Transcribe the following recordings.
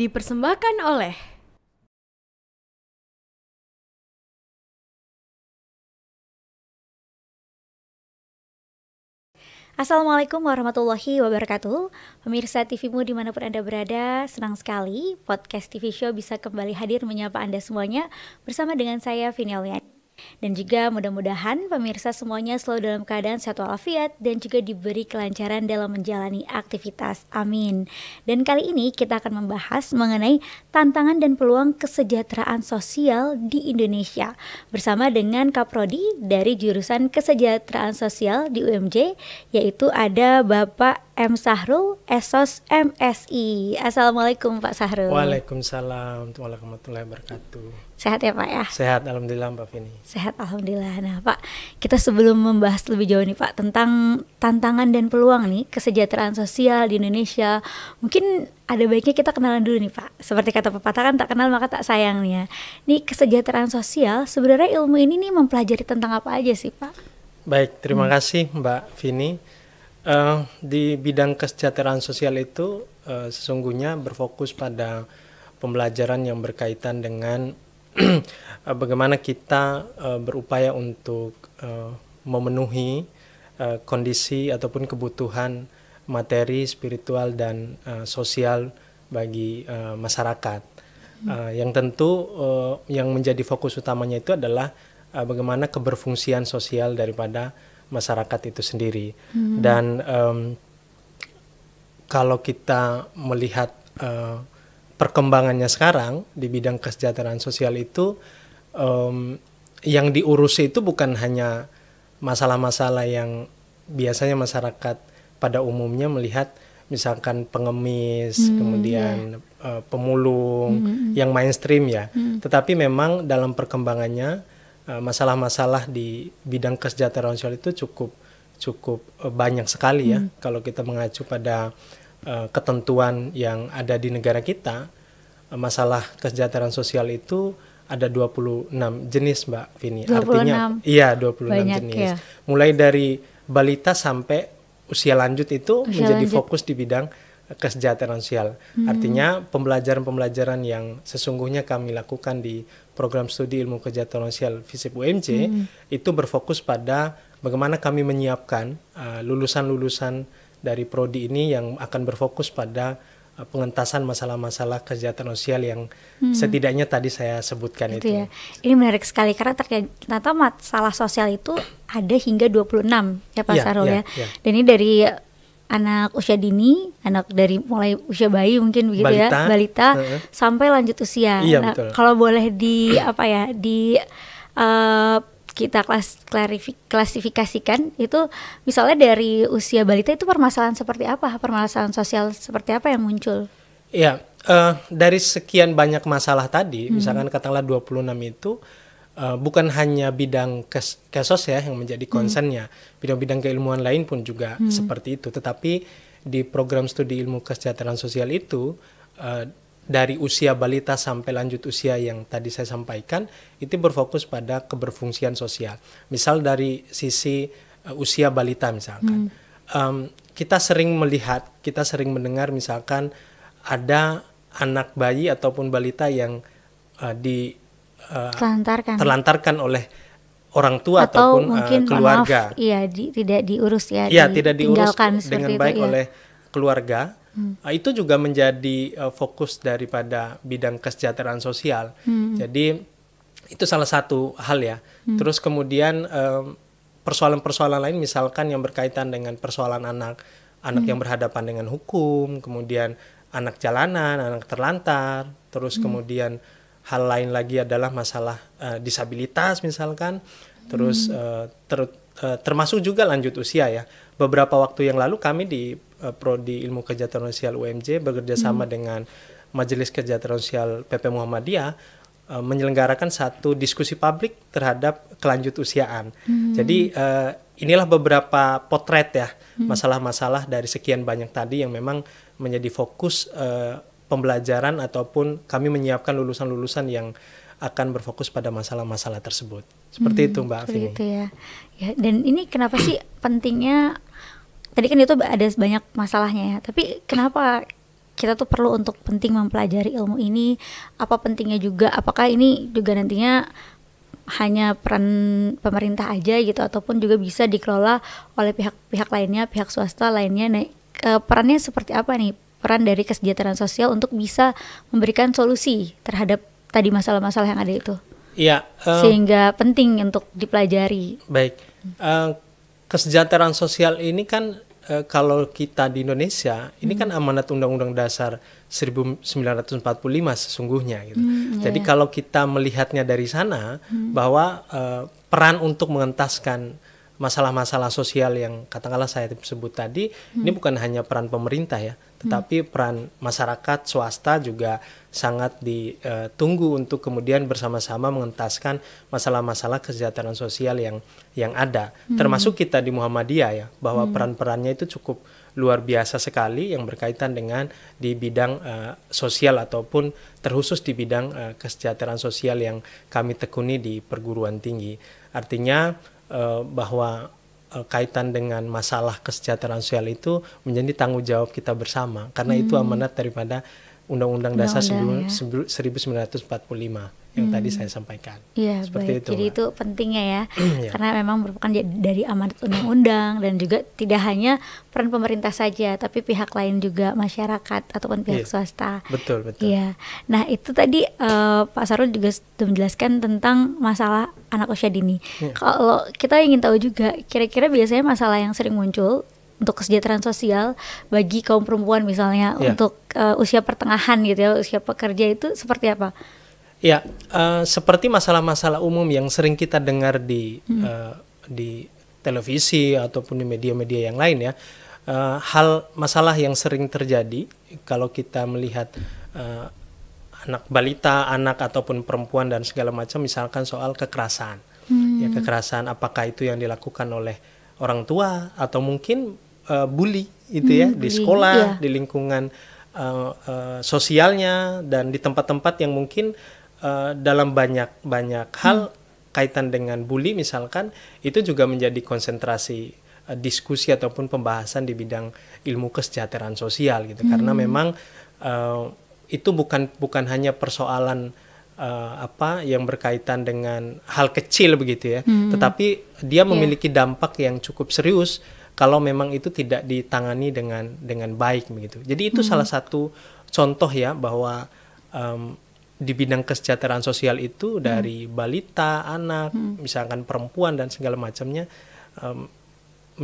dipersembahkan oleh Assalamualaikum warahmatullahi wabarakatuh Pemirsa TVmu dimanapun Anda berada Senang sekali podcast TV Show bisa kembali hadir menyapa Anda semuanya Bersama dengan saya Vinyal Yani dan juga mudah-mudahan pemirsa semuanya selalu dalam keadaan sehat walafiat dan juga diberi kelancaran dalam menjalani aktivitas. Amin. Dan kali ini kita akan membahas mengenai tantangan dan peluang kesejahteraan sosial di Indonesia bersama dengan Kaprodi dari jurusan kesejahteraan sosial di UMJ yaitu ada Bapak M Sahru Esos MSI. Assalamualaikum Pak Sahru. Waalaikumsalam Waalaikumsalam. Waalaikumsalam. Sehat ya Pak ya? Sehat, Alhamdulillah Mbak Vini Sehat, Alhamdulillah Nah Pak, kita sebelum membahas lebih jauh nih Pak Tentang tantangan dan peluang nih Kesejahteraan sosial di Indonesia Mungkin ada baiknya kita kenalan dulu nih Pak Seperti kata pepatah kan tak kenal maka tak sayang nih ya Nih kesejahteraan sosial Sebenarnya ilmu ini nih mempelajari tentang apa aja sih Pak? Baik, terima hmm. kasih Mbak Vini uh, eh, Di bidang kesejahteraan sosial itu uh, Sesungguhnya berfokus pada pembelajaran yang berkaitan dengan Eh, bagaimana kita uh, berupaya untuk uh, memenuhi uh, kondisi ataupun kebutuhan materi, spiritual dan uh, sosial bagi uh, masyarakat. Uh, yang tentu uh, yang menjadi fokus utamanya itu adalah uh, bagaimana keberfungsian sosial daripada masyarakat itu sendiri. Hmm. Dan um, kalau kita melihat perkembangannya sekarang di bidang kesejahteraan sosial itu um, yang diurusi itu bukan hanya masalah-masalah yang biasanya masyarakat pada umumnya melihat misalkan pengemis hmm, kemudian yeah. Iya. uh, pemulung hmm, hmm, hmm. yang mainstream ya hmm. tetapi memang dalam perkembangannya masalah eh, masalah-masalah di bidang kesejahteraan sosial itu cukup cukup eh, banyak sekali ya hmm. kalau kita mengacu pada Eh, ketentuan yang ada di negara kita, eh, masalah kesejahteraan sosial itu ada 26 jenis, Mbak Vini. Artinya iya 26 Banyak jenis. Ya. Mulai dari balita sampai usia lanjut itu usia menjadi lanjut. fokus di bidang kesejahteraan sosial. Hmm. Artinya pembelajaran-pembelajaran yang sesungguhnya kami lakukan di program studi ilmu kesejahteraan sosial FISIP UMC hmm. itu berfokus pada bagaimana kami menyiapkan eh, lulusan-lulusan uh, lulusan -lulusan dari prodi ini yang akan berfokus pada uh, pengentasan masalah-masalah kesejahteraan sosial yang hmm. setidaknya tadi saya sebutkan itu. itu. Ya. Ini menarik sekali karena ternyata masalah sosial itu ada hingga 26 ya Pak iya, iya, ya, Sarul ya, ya. ya. Dan ini dari anak usia dini, anak dari mulai usia bayi mungkin begitu balita, ya, balita uh -huh. sampai lanjut usia. Iya, nah, betul. kalau boleh di apa ya, di uh, kita klas, klarifik, klasifikasikan itu misalnya dari usia balita itu permasalahan seperti apa permasalahan sosial seperti apa yang muncul ya uh, dari sekian banyak masalah tadi hmm. misalkan katakanlah 26 itu uh, bukan hanya bidang kes kesos ya yang menjadi hmm. concernnya bidang-bidang keilmuan lain pun juga hmm. seperti itu tetapi di program studi ilmu kesejahteraan sosial itu uh, dari usia balita sampai lanjut usia yang tadi saya sampaikan itu berfokus pada keberfungsian sosial. Misal dari sisi uh, usia balita misalkan, hmm. um, kita sering melihat, kita sering mendengar misalkan ada anak bayi ataupun balita yang uh, di uh, terlantarkan. terlantarkan oleh orang tua Atau ataupun mungkin, uh, keluarga. Maaf, iya, di, tidak diurus ya. Iya, tidak diurus dengan baik itu, iya. oleh keluarga Hmm. itu juga menjadi uh, fokus daripada bidang kesejahteraan sosial. Hmm. Jadi itu salah satu hal ya. Hmm. Terus kemudian eh, persoalan-persoalan lain misalkan yang berkaitan dengan persoalan anak, anak hmm. yang berhadapan dengan hukum, kemudian anak jalanan, anak terlantar, terus hmm. kemudian hal lain lagi adalah masalah uh, disabilitas misalkan terus hmm. uh, ter, uh, termasuk juga lanjut usia ya beberapa waktu yang lalu kami di uh, eh, prodi ilmu kesejahteraan sosial UMJ bekerja hmm. sama hmm. dengan Majelis Kesejahteraan Sosial PP Muhammadiyah uh, menyelenggarakan satu diskusi publik terhadap kelanjut Hmm. Jadi uh, inilah beberapa potret ya hmm. masalah-masalah hmm. dari sekian banyak tadi yang memang menjadi fokus uh, pembelajaran ataupun kami menyiapkan lulusan-lulusan yang akan berfokus pada masalah-masalah tersebut. Seperti hmm, itu Mbak Afini. Itu ya. ya. Dan ini kenapa sih pentingnya tadi kan itu ada banyak masalahnya ya tapi kenapa kita tuh perlu untuk penting mempelajari ilmu ini apa pentingnya juga apakah ini juga nantinya hanya peran pemerintah aja gitu ataupun juga bisa dikelola oleh pihak-pihak lainnya pihak swasta lainnya nah, e, perannya seperti apa nih peran dari kesejahteraan sosial untuk bisa memberikan solusi terhadap tadi masalah-masalah yang ada itu Iya. Um, Sehingga penting untuk dipelajari. Baik. Uh, kesejahteraan sosial ini kan eh, kalau kita di Indonesia hmm. ini kan amanat Undang-Undang Dasar 1945 sesungguhnya gitu. Hmm, iya, Jadi iya. kalau kita melihatnya dari sana hmm. bahwa eh, peran untuk mengentaskan masalah-masalah sosial yang katakanlah saya sebut tadi hmm. ini bukan hanya peran pemerintah ya, tetapi hmm. peran masyarakat swasta juga sangat ditunggu untuk kemudian bersama-sama mengentaskan masalah-masalah kesejahteraan sosial yang yang ada. Hmm. Termasuk kita di Muhammadiyah ya, bahwa hmm. peran-perannya itu cukup luar biasa sekali yang berkaitan dengan di bidang uh, sosial ataupun terkhusus di bidang uh, kesejahteraan sosial yang kami tekuni di perguruan tinggi. Artinya uh, bahwa Eh, kaitan dengan masalah kesejahteraan sosial itu menjadi tanggung jawab kita bersama karena hmm. itu amanat daripada Undang-Undang Dasar Undang -undang, ya. 1945 yang hmm. tadi saya sampaikan. Iya, seperti baik. itu. Jadi itu pentingnya ya, ya. Iya. karena memang merupakan dari amanat undang-undang dan juga tidak hanya peran pemerintah saja, tapi pihak lain juga masyarakat ataupun pihak yeah. swasta. Betul, betul. Iya. Nah, itu tadi uh, Pak Sarul juga sudah menjelaskan tentang masalah anak usia dini. Yeah. Kalau kita ingin tahu juga kira-kira biasanya masalah yang sering muncul untuk kesejahteraan sosial bagi kaum perempuan misalnya yeah. untuk uh, usia pertengahan gitu ya, usia pekerja itu seperti apa? Ya, uh, seperti masalah-masalah umum yang sering kita dengar di hmm. uh, di televisi ataupun di media-media yang lain ya. Uh, hal masalah yang sering terjadi kalau kita melihat uh, anak balita, anak ataupun perempuan dan segala macam misalkan soal kekerasan. Hmm. Ya kekerasan apakah itu yang dilakukan oleh orang tua atau mungkin uh, bully itu ya, hmm, ya bully, di sekolah, yeah. di lingkungan uh, uh, sosialnya dan di tempat-tempat yang mungkin Eh, dalam banyak banyak hal hmm. kaitan dengan bully misalkan itu juga menjadi konsentrasi uh, diskusi ataupun pembahasan di bidang ilmu kesejahteraan sosial gitu hmm. karena memang uh, itu bukan bukan hanya persoalan uh, apa yang berkaitan dengan hal kecil begitu ya hmm. tetapi dia iya. memiliki yeah. dampak yang cukup serius kalau memang itu tidak ditangani dengan dengan baik begitu. Jadi itu hmm. salah satu contoh ya bahwa um, di bidang kesejahteraan sosial itu hmm. dari balita, anak, hmm. misalkan perempuan dan segala macamnya um,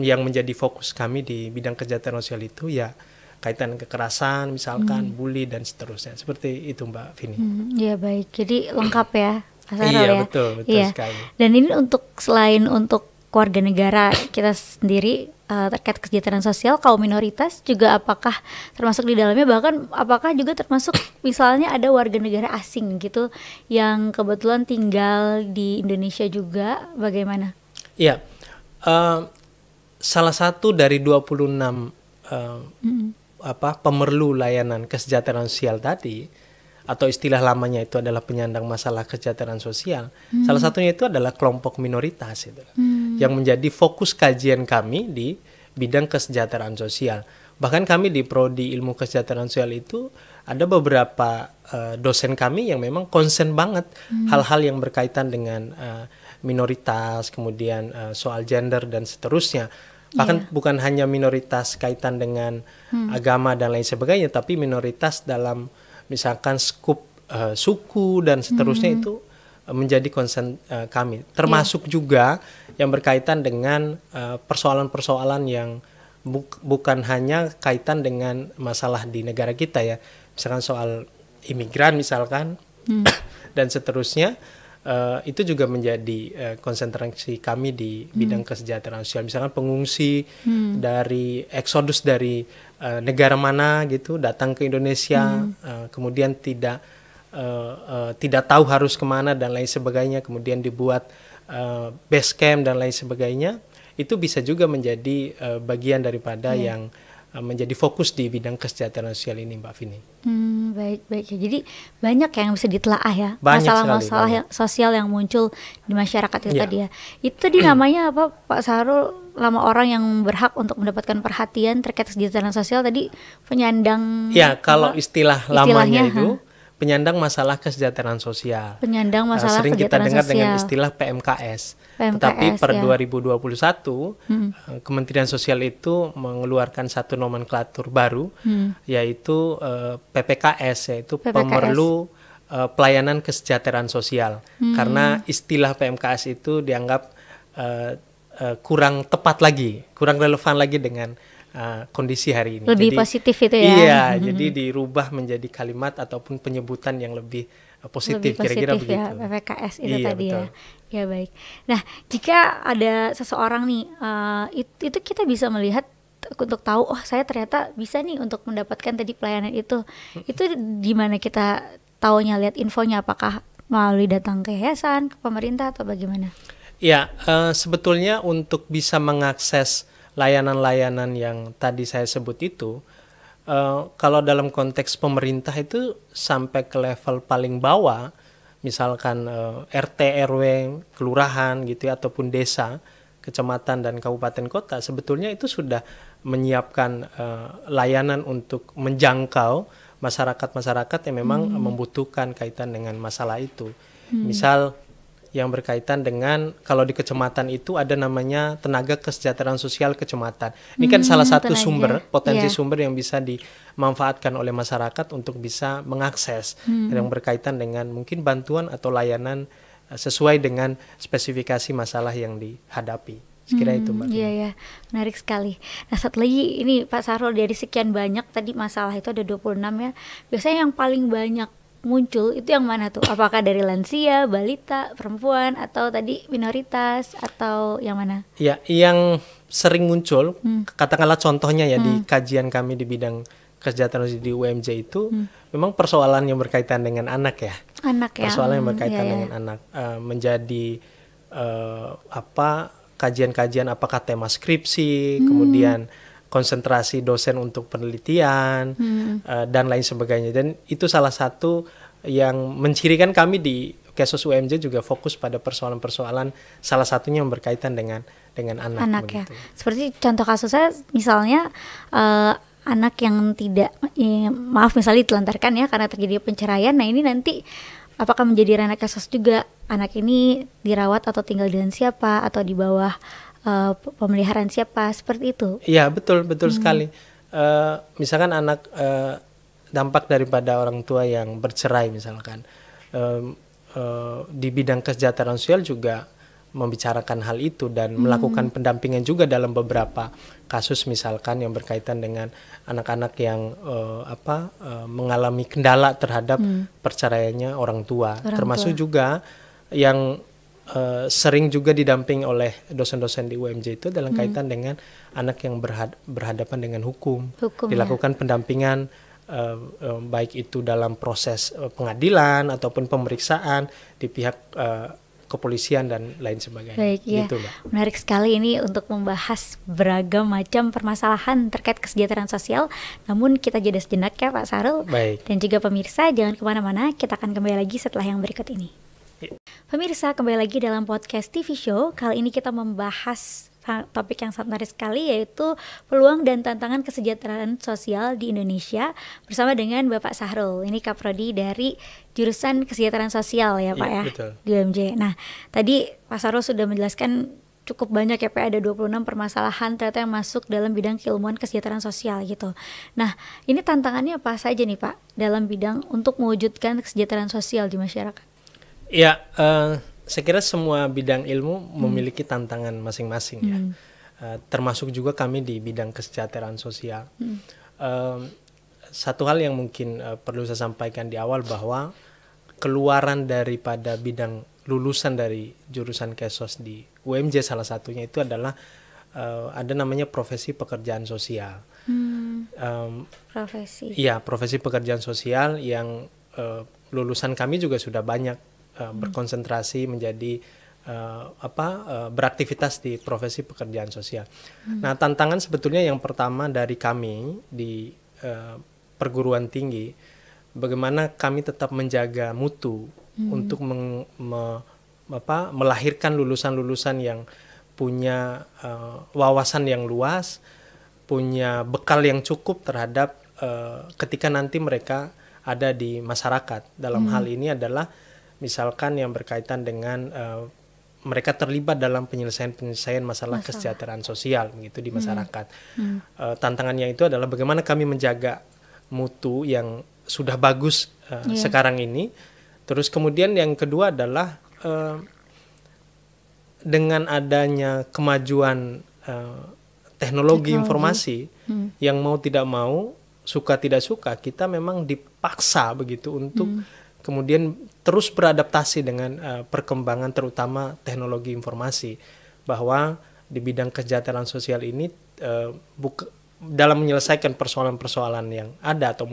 yang menjadi fokus kami di bidang kesejahteraan sosial itu ya kaitan kekerasan misalkan hmm. bully dan seterusnya seperti itu Mbak Vini. Hmm, ya baik, jadi lengkap ya iya, ya. Betul, betul iya. sekali. Dan ini untuk selain untuk keluarga negara kita sendiri uh, terkait kesejahteraan sosial kaum minoritas juga apakah termasuk di dalamnya bahkan apakah juga termasuk misalnya ada warga negara asing gitu yang kebetulan tinggal di Indonesia juga bagaimana? Iya. Uh, salah satu dari 26 uh, mm -hmm. apa pemerlu layanan kesejahteraan sosial tadi atau istilah lamanya itu adalah penyandang masalah kesejahteraan sosial. Hmm. Salah satunya itu adalah kelompok minoritas itu. Hmm. Yang menjadi fokus kajian kami di bidang kesejahteraan sosial. Bahkan kami di prodi ilmu kesejahteraan sosial itu ada beberapa uh, dosen kami yang memang konsen banget hmm. hal-hal hmm. yang berkaitan dengan uh, minoritas, kemudian uh, soal gender dan seterusnya. Bahkan yeah. bukan hanya minoritas kaitan dengan hmm. agama dan lain sebagainya, tapi minoritas dalam misalkan skup uh, suku dan seterusnya hmm. itu eh, menjadi konsen uh, kami. Termasuk yeah. juga yang berkaitan dengan persoalan-persoalan uh, yang bu bukan hanya kaitan dengan masalah di negara kita ya, misalkan soal imigran misalkan hmm. dan seterusnya Eh, itu juga menjadi uh, konsentrasi kami di bidang hmm. kesejahteraan sosial. Misalkan pengungsi hmm. dari eksodus dari uh, negara mana gitu datang ke Indonesia, hmm. uh, kemudian tidak uh, uh, tidak tahu harus kemana dan lain sebagainya, kemudian dibuat uh, base camp dan lain sebagainya, itu bisa juga menjadi uh, bagian daripada hmm. yang Eh, menjadi fokus di bidang kesejahteraan sosial ini Mbak Vini. Hmm, baik baik ya. Jadi banyak yang bisa ditelaah ya masalah-masalah sosial yang muncul di masyarakat itu ya. tadi ya. Itu tadi hmm. namanya apa Pak Sarul lama orang yang berhak untuk mendapatkan perhatian terkait kesejahteraan sosial tadi penyandang Ya, kalau istilah lamanya istilahnya, itu ha? penyandang masalah kesejahteraan sosial. Penyandang nah, masalah nah, sering kita dengar sosial. dengan istilah PMKS. PMKS Tetapi per ya. 2021 hmm. Eh, Kementerian Sosial itu mengeluarkan satu nomenklatur baru hmm. yaitu uh, eh, PPKS yaitu PPKS. pemerlu uh, eh, pelayanan kesejahteraan sosial. Hmm. Karena istilah PMKS itu dianggap uh, uh, kurang tepat lagi, kurang relevan lagi dengan uh, kondisi hari ini. Lebih jadi, positif itu ya. Iya, hmm jadi dirubah menjadi kalimat ataupun penyebutan yang lebih eh, positif kira-kira ya, begitu. ya PPKS itu iya, tadi ya? betul. ya. Ya baik. Nah, jika ada seseorang nih uh, eh, itu, itu kita bisa melihat untuk tahu oh saya ternyata bisa nih untuk mendapatkan tadi pelayanan itu. Itu di mana kita taunya lihat infonya apakah melalui datang ke yayasan, ke pemerintah atau bagaimana? Ya, uh, sebetulnya untuk bisa mengakses layanan-layanan yang tadi saya sebut itu uh, kalau dalam konteks pemerintah itu sampai ke level paling bawah misalkan uh, eh, RT RW kelurahan gitu ya, ataupun desa kecamatan dan kabupaten kota sebetulnya itu sudah menyiapkan uh, layanan untuk menjangkau masyarakat-masyarakat yang memang hmm. membutuhkan kaitan dengan masalah itu. Hmm. Misal yang berkaitan dengan kalau di kecamatan itu ada namanya tenaga kesejahteraan sosial kecamatan. Ini kan hmm, kan salah satu tenaga. sumber potensi yeah. sumber yang bisa dimanfaatkan oleh masyarakat untuk bisa mengakses hmm. yang berkaitan dengan mungkin bantuan atau layanan eh, sesuai dengan spesifikasi masalah yang dihadapi. Sekira hmm, itu Mbak. Hmm, iya ya, menarik sekali. Nah, satu lagi ini Pak Sarul dari sekian banyak tadi masalah itu ada 26 ya. Biasanya yang paling banyak muncul itu yang mana tuh? Apakah dari lansia, balita, perempuan atau tadi minoritas atau yang mana? Ya, yang sering muncul hmm. katakanlah contohnya ya hmm. di kajian kami di bidang kesejahteraan di UMJ itu hmm. memang persoalan yang berkaitan dengan anak ya. Anak ya. Persoalan yang hmm, berkaitan hmm, dengan ya. anak uh, menjadi uh, apa kajian-kajian apakah tema skripsi, hmm. kemudian konsentrasi dosen untuk penelitian hmm. uh, dan lain sebagainya dan itu salah satu yang mencirikan kami di kasus UMJ juga fokus pada persoalan-persoalan salah satunya yang berkaitan dengan dengan anak. Anak ya. Seperti contoh kasusnya misalnya uh, anak yang tidak ya, maaf misalnya ditelantarkan ya karena terjadi penceraian. Nah, ini nanti apakah menjadi ranah kasus juga anak ini dirawat atau tinggal dengan siapa atau di bawah uh, pemeliharaan siapa seperti itu iya betul betul hmm. sekali uh, misalkan anak uh, dampak daripada orang tua yang bercerai misalkan um, uh, di bidang kesejahteraan sosial juga membicarakan hal itu dan hmm. melakukan pendampingan juga dalam beberapa kasus misalkan yang berkaitan dengan anak-anak yang uh, apa uh, mengalami kendala terhadap hmm. perceraiannya orang tua orang termasuk tua. juga yang Eh, sering juga didamping oleh dosen-dosen di UMJ itu dalam hmm. kaitan dengan anak yang berhad berhadapan dengan hukum, hukum dilakukan ya. pendampingan uh, uh, baik itu dalam proses pengadilan ataupun pemeriksaan di pihak uh, kepolisian dan lain sebagainya. Baik, ya. gitu, Menarik sekali ini untuk membahas beragam macam permasalahan terkait kesejahteraan sosial. Namun kita jeda sejenak ya Pak Sarul. Baik. Dan juga pemirsa jangan kemana-mana, kita akan kembali lagi setelah yang berikut ini. Pemirsa kembali lagi dalam podcast TV show. Kali ini kita membahas topik yang sangat menarik sekali yaitu peluang dan tantangan kesejahteraan sosial di Indonesia bersama dengan Bapak Sahrul. Ini Kaprodi dari jurusan kesejahteraan sosial ya Pak iya, ya, ya di UMJ. Nah, tadi Pak Sahrul sudah menjelaskan cukup banyak ya Pak ya, ada 26 permasalahan ternyata yang masuk dalam bidang keilmuan kesejahteraan sosial gitu. Nah, ini tantangannya apa saja nih Pak dalam bidang untuk mewujudkan kesejahteraan sosial di masyarakat? Ya, uh, saya kira semua bidang ilmu hmm. memiliki tantangan masing-masing ya. hmm. ya. Uh, termasuk juga kami di bidang kesejahteraan sosial. Hmm. Uh, satu hal yang mungkin uh, perlu saya sampaikan di awal bahwa keluaran daripada bidang lulusan dari jurusan kesos di UMJ salah satunya itu adalah uh, ada namanya profesi pekerjaan sosial. Hmm. Um, profesi. Iya, profesi pekerjaan sosial yang uh, lulusan kami juga sudah banyak Eh, berkonsentrasi menjadi uh, apa uh, beraktivitas di profesi pekerjaan sosial. Hmm. Nah, tantangan sebetulnya yang pertama dari kami di uh, perguruan tinggi bagaimana kami tetap menjaga mutu hmm. untuk meng, me, apa, melahirkan lulusan-lulusan yang punya uh, wawasan yang luas, punya bekal yang cukup terhadap uh, ketika nanti mereka ada di masyarakat. Dalam hmm. hal ini adalah misalkan yang berkaitan dengan uh, mereka terlibat dalam penyelesaian-penyelesaian masalah, masalah kesejahteraan sosial gitu di hmm. masyarakat. Hmm. Hmm. Uh, tantangannya itu adalah bagaimana kami menjaga mutu yang sudah bagus uh, eh, yeah. sekarang ini. Terus kemudian yang kedua adalah uh, dengan adanya kemajuan uh, teknologi, teknologi informasi hmm. yang mau tidak mau, suka tidak suka kita memang dipaksa begitu untuk hmm kemudian terus beradaptasi dengan uh, perkembangan terutama teknologi informasi bahwa di bidang kesejahteraan sosial ini uh, eh, buka, dalam menyelesaikan persoalan-persoalan yang ada atau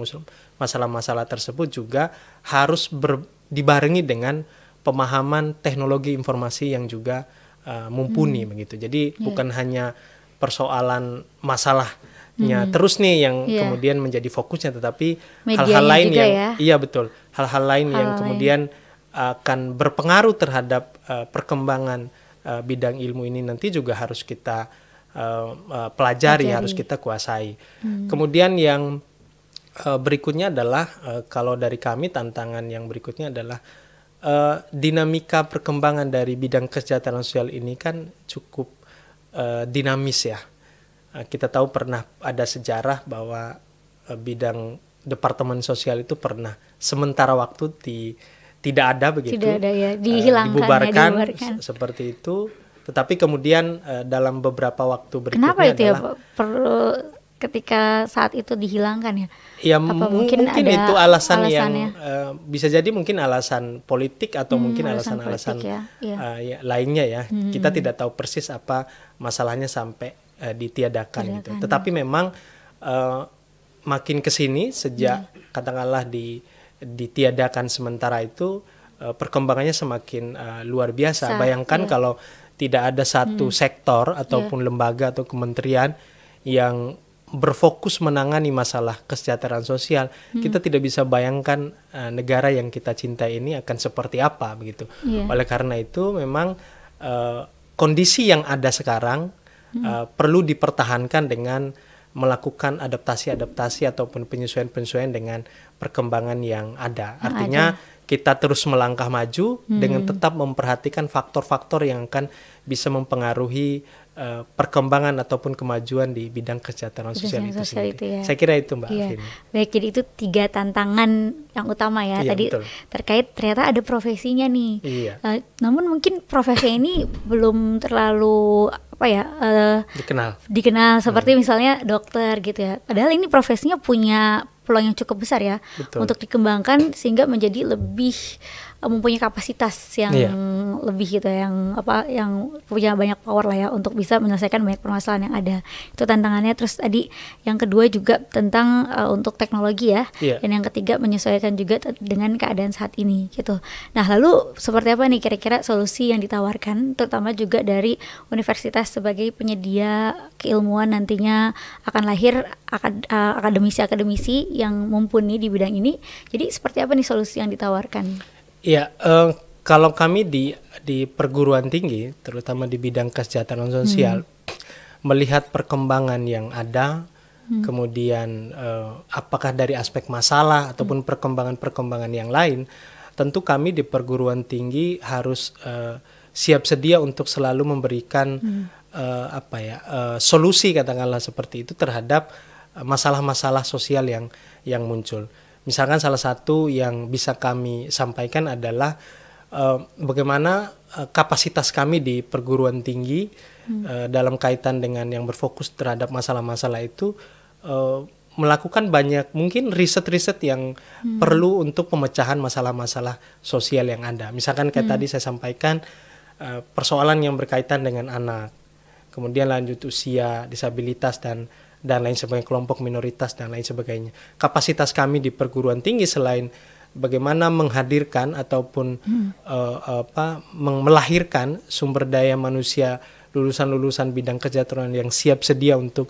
masalah-masalah tersebut juga harus ber, dibarengi dengan pemahaman teknologi informasi yang juga uh, mumpuni hmm. begitu. Jadi yeah. bukan hanya persoalan masalahnya hmm. terus nih yang yeah. kemudian menjadi fokusnya tetapi hal-hal lain yang ya. iya betul hal-hal lain hal yang lain. kemudian eh, akan berpengaruh terhadap uh, perkembangan uh, bidang ilmu ini nanti juga harus kita uh, uh, pelajari, pelajari, harus kita kuasai. Hmm. Kemudian yang uh, berikutnya adalah uh, kalau dari kami tantangan yang berikutnya adalah uh, dinamika perkembangan dari bidang kesejahteraan sosial ini kan cukup uh, dinamis ya. Uh, kita tahu pernah ada sejarah bahwa uh, bidang Departemen Sosial itu pernah sementara waktu di tidak ada begitu tidak ada ya eh, dihilangkan uh, dibubarkan, ya, dibubarkan. seperti itu tetapi kemudian uh, dalam beberapa waktu berikutnya kenapa itu ya, adalah, ya perlu ketika saat itu dihilangkan ya ya mungkin, mungkin ada itu alasan yang uh, bisa jadi mungkin alasan politik atau hmm, mungkin alasan-alasan ya. Uh, ya, lainnya ya hmm. kita tidak tahu persis apa masalahnya sampai uh, ditiadakan gitu tetapi ya. memang uh, makin kesini sejak hmm. katakanlah di ditiadakan sementara itu uh, perkembangannya semakin uh, luar biasa. Sa Bayangkan yeah. kalau tidak ada satu hmm. sektor iya. ataupun yeah. lembaga atau kementerian yang berfokus menangani masalah kesejahteraan sosial, hmm. kita tidak bisa bayangkan uh, negara yang kita cintai ini akan seperti apa begitu. Yeah. Oleh karena itu memang uh, kondisi yang ada sekarang hmm. uh, perlu dipertahankan dengan melakukan adaptasi-adaptasi ataupun penyesuaian-penyesuaian dengan perkembangan yang ada. Artinya ada. kita terus melangkah maju hmm. dengan tetap memperhatikan faktor-faktor yang akan bisa mempengaruhi uh, perkembangan ataupun kemajuan di bidang kesejahteraan sosial, sosial itu sosial sendiri. Itu ya. Saya kira itu Mbak. ya. Baik, jadi itu tiga tantangan yang utama ya. ya Tadi betul. terkait ternyata ada profesinya nih. Iya. Uh, namun mungkin profesi ini belum terlalu apa ya uh, dikenal dikenal seperti hmm. misalnya dokter gitu ya padahal ini profesinya punya peluang yang cukup besar ya Betul. untuk dikembangkan sehingga menjadi lebih mempunyai kapasitas yang yeah. lebih gitu ya, yang apa yang punya banyak power lah ya untuk bisa menyelesaikan banyak permasalahan yang ada itu tantangannya terus tadi yang kedua juga tentang uh, untuk teknologi ya yeah. dan yang ketiga menyesuaikan juga dengan keadaan saat ini gitu nah lalu seperti apa nih kira-kira solusi yang ditawarkan terutama juga dari universitas sebagai penyedia keilmuan nantinya akan lahir eh, akademisi akademisi yang mumpuni di bidang ini jadi seperti apa nih solusi yang ditawarkan Ya uh, kalau kami di di perguruan tinggi, terutama di bidang kesejahteraan sosial, hmm. melihat perkembangan yang ada, hmm. kemudian uh, apakah dari aspek masalah ataupun hmm. perkembangan-perkembangan yang lain, tentu kami di perguruan tinggi harus uh, siap sedia untuk selalu memberikan hmm. uh, apa ya uh, solusi katakanlah seperti itu terhadap masalah-masalah sosial yang yang muncul. Misalkan salah satu yang bisa kami sampaikan adalah uh, bagaimana uh, kapasitas kami di perguruan tinggi hmm. uh, dalam kaitan dengan yang berfokus terhadap masalah-masalah itu uh, melakukan banyak mungkin riset-riset yang hmm. perlu untuk pemecahan masalah-masalah sosial yang ada. Misalkan kayak hmm. tadi saya sampaikan uh, persoalan yang berkaitan dengan anak, kemudian lanjut usia, disabilitas dan dan lain sebagainya kelompok minoritas dan lain sebagainya kapasitas kami di perguruan tinggi selain bagaimana menghadirkan ataupun hmm. uh, apa melahirkan sumber daya manusia lulusan-lulusan bidang kesejahteraan yang siap sedia untuk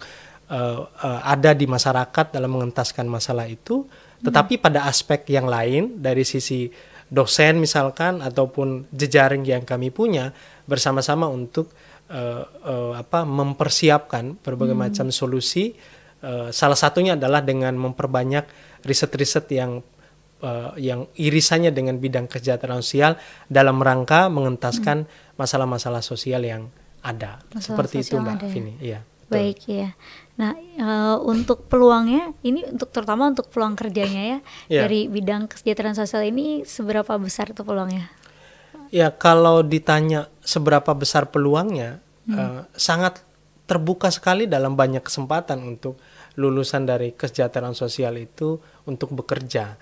uh, uh, ada di masyarakat dalam mengentaskan masalah itu hmm. tetapi hmm. pada aspek yang lain dari sisi dosen misalkan ataupun jejaring yang kami punya bersama-sama untuk uh, apa mempersiapkan berbagai hmm. macam solusi. Uh, salah satunya adalah dengan memperbanyak riset-riset yang uh, yang irisannya dengan bidang kesejahteraan sosial dalam rangka mengentaskan hmm. masalah-masalah hmm. sosial yang ada. Masalah Seperti itu Mbak ada, ya? Iya, Baik ya. Nah, e, untuk peluangnya ini untuk terutama untuk peluang kerjanya ya yeah. dari bidang kesejahteraan sosial ini seberapa besar tuh peluangnya? Ya kalau ditanya seberapa besar peluangnya, hmm. uh, sangat terbuka sekali dalam banyak kesempatan untuk lulusan dari kesejahteraan sosial itu untuk bekerja.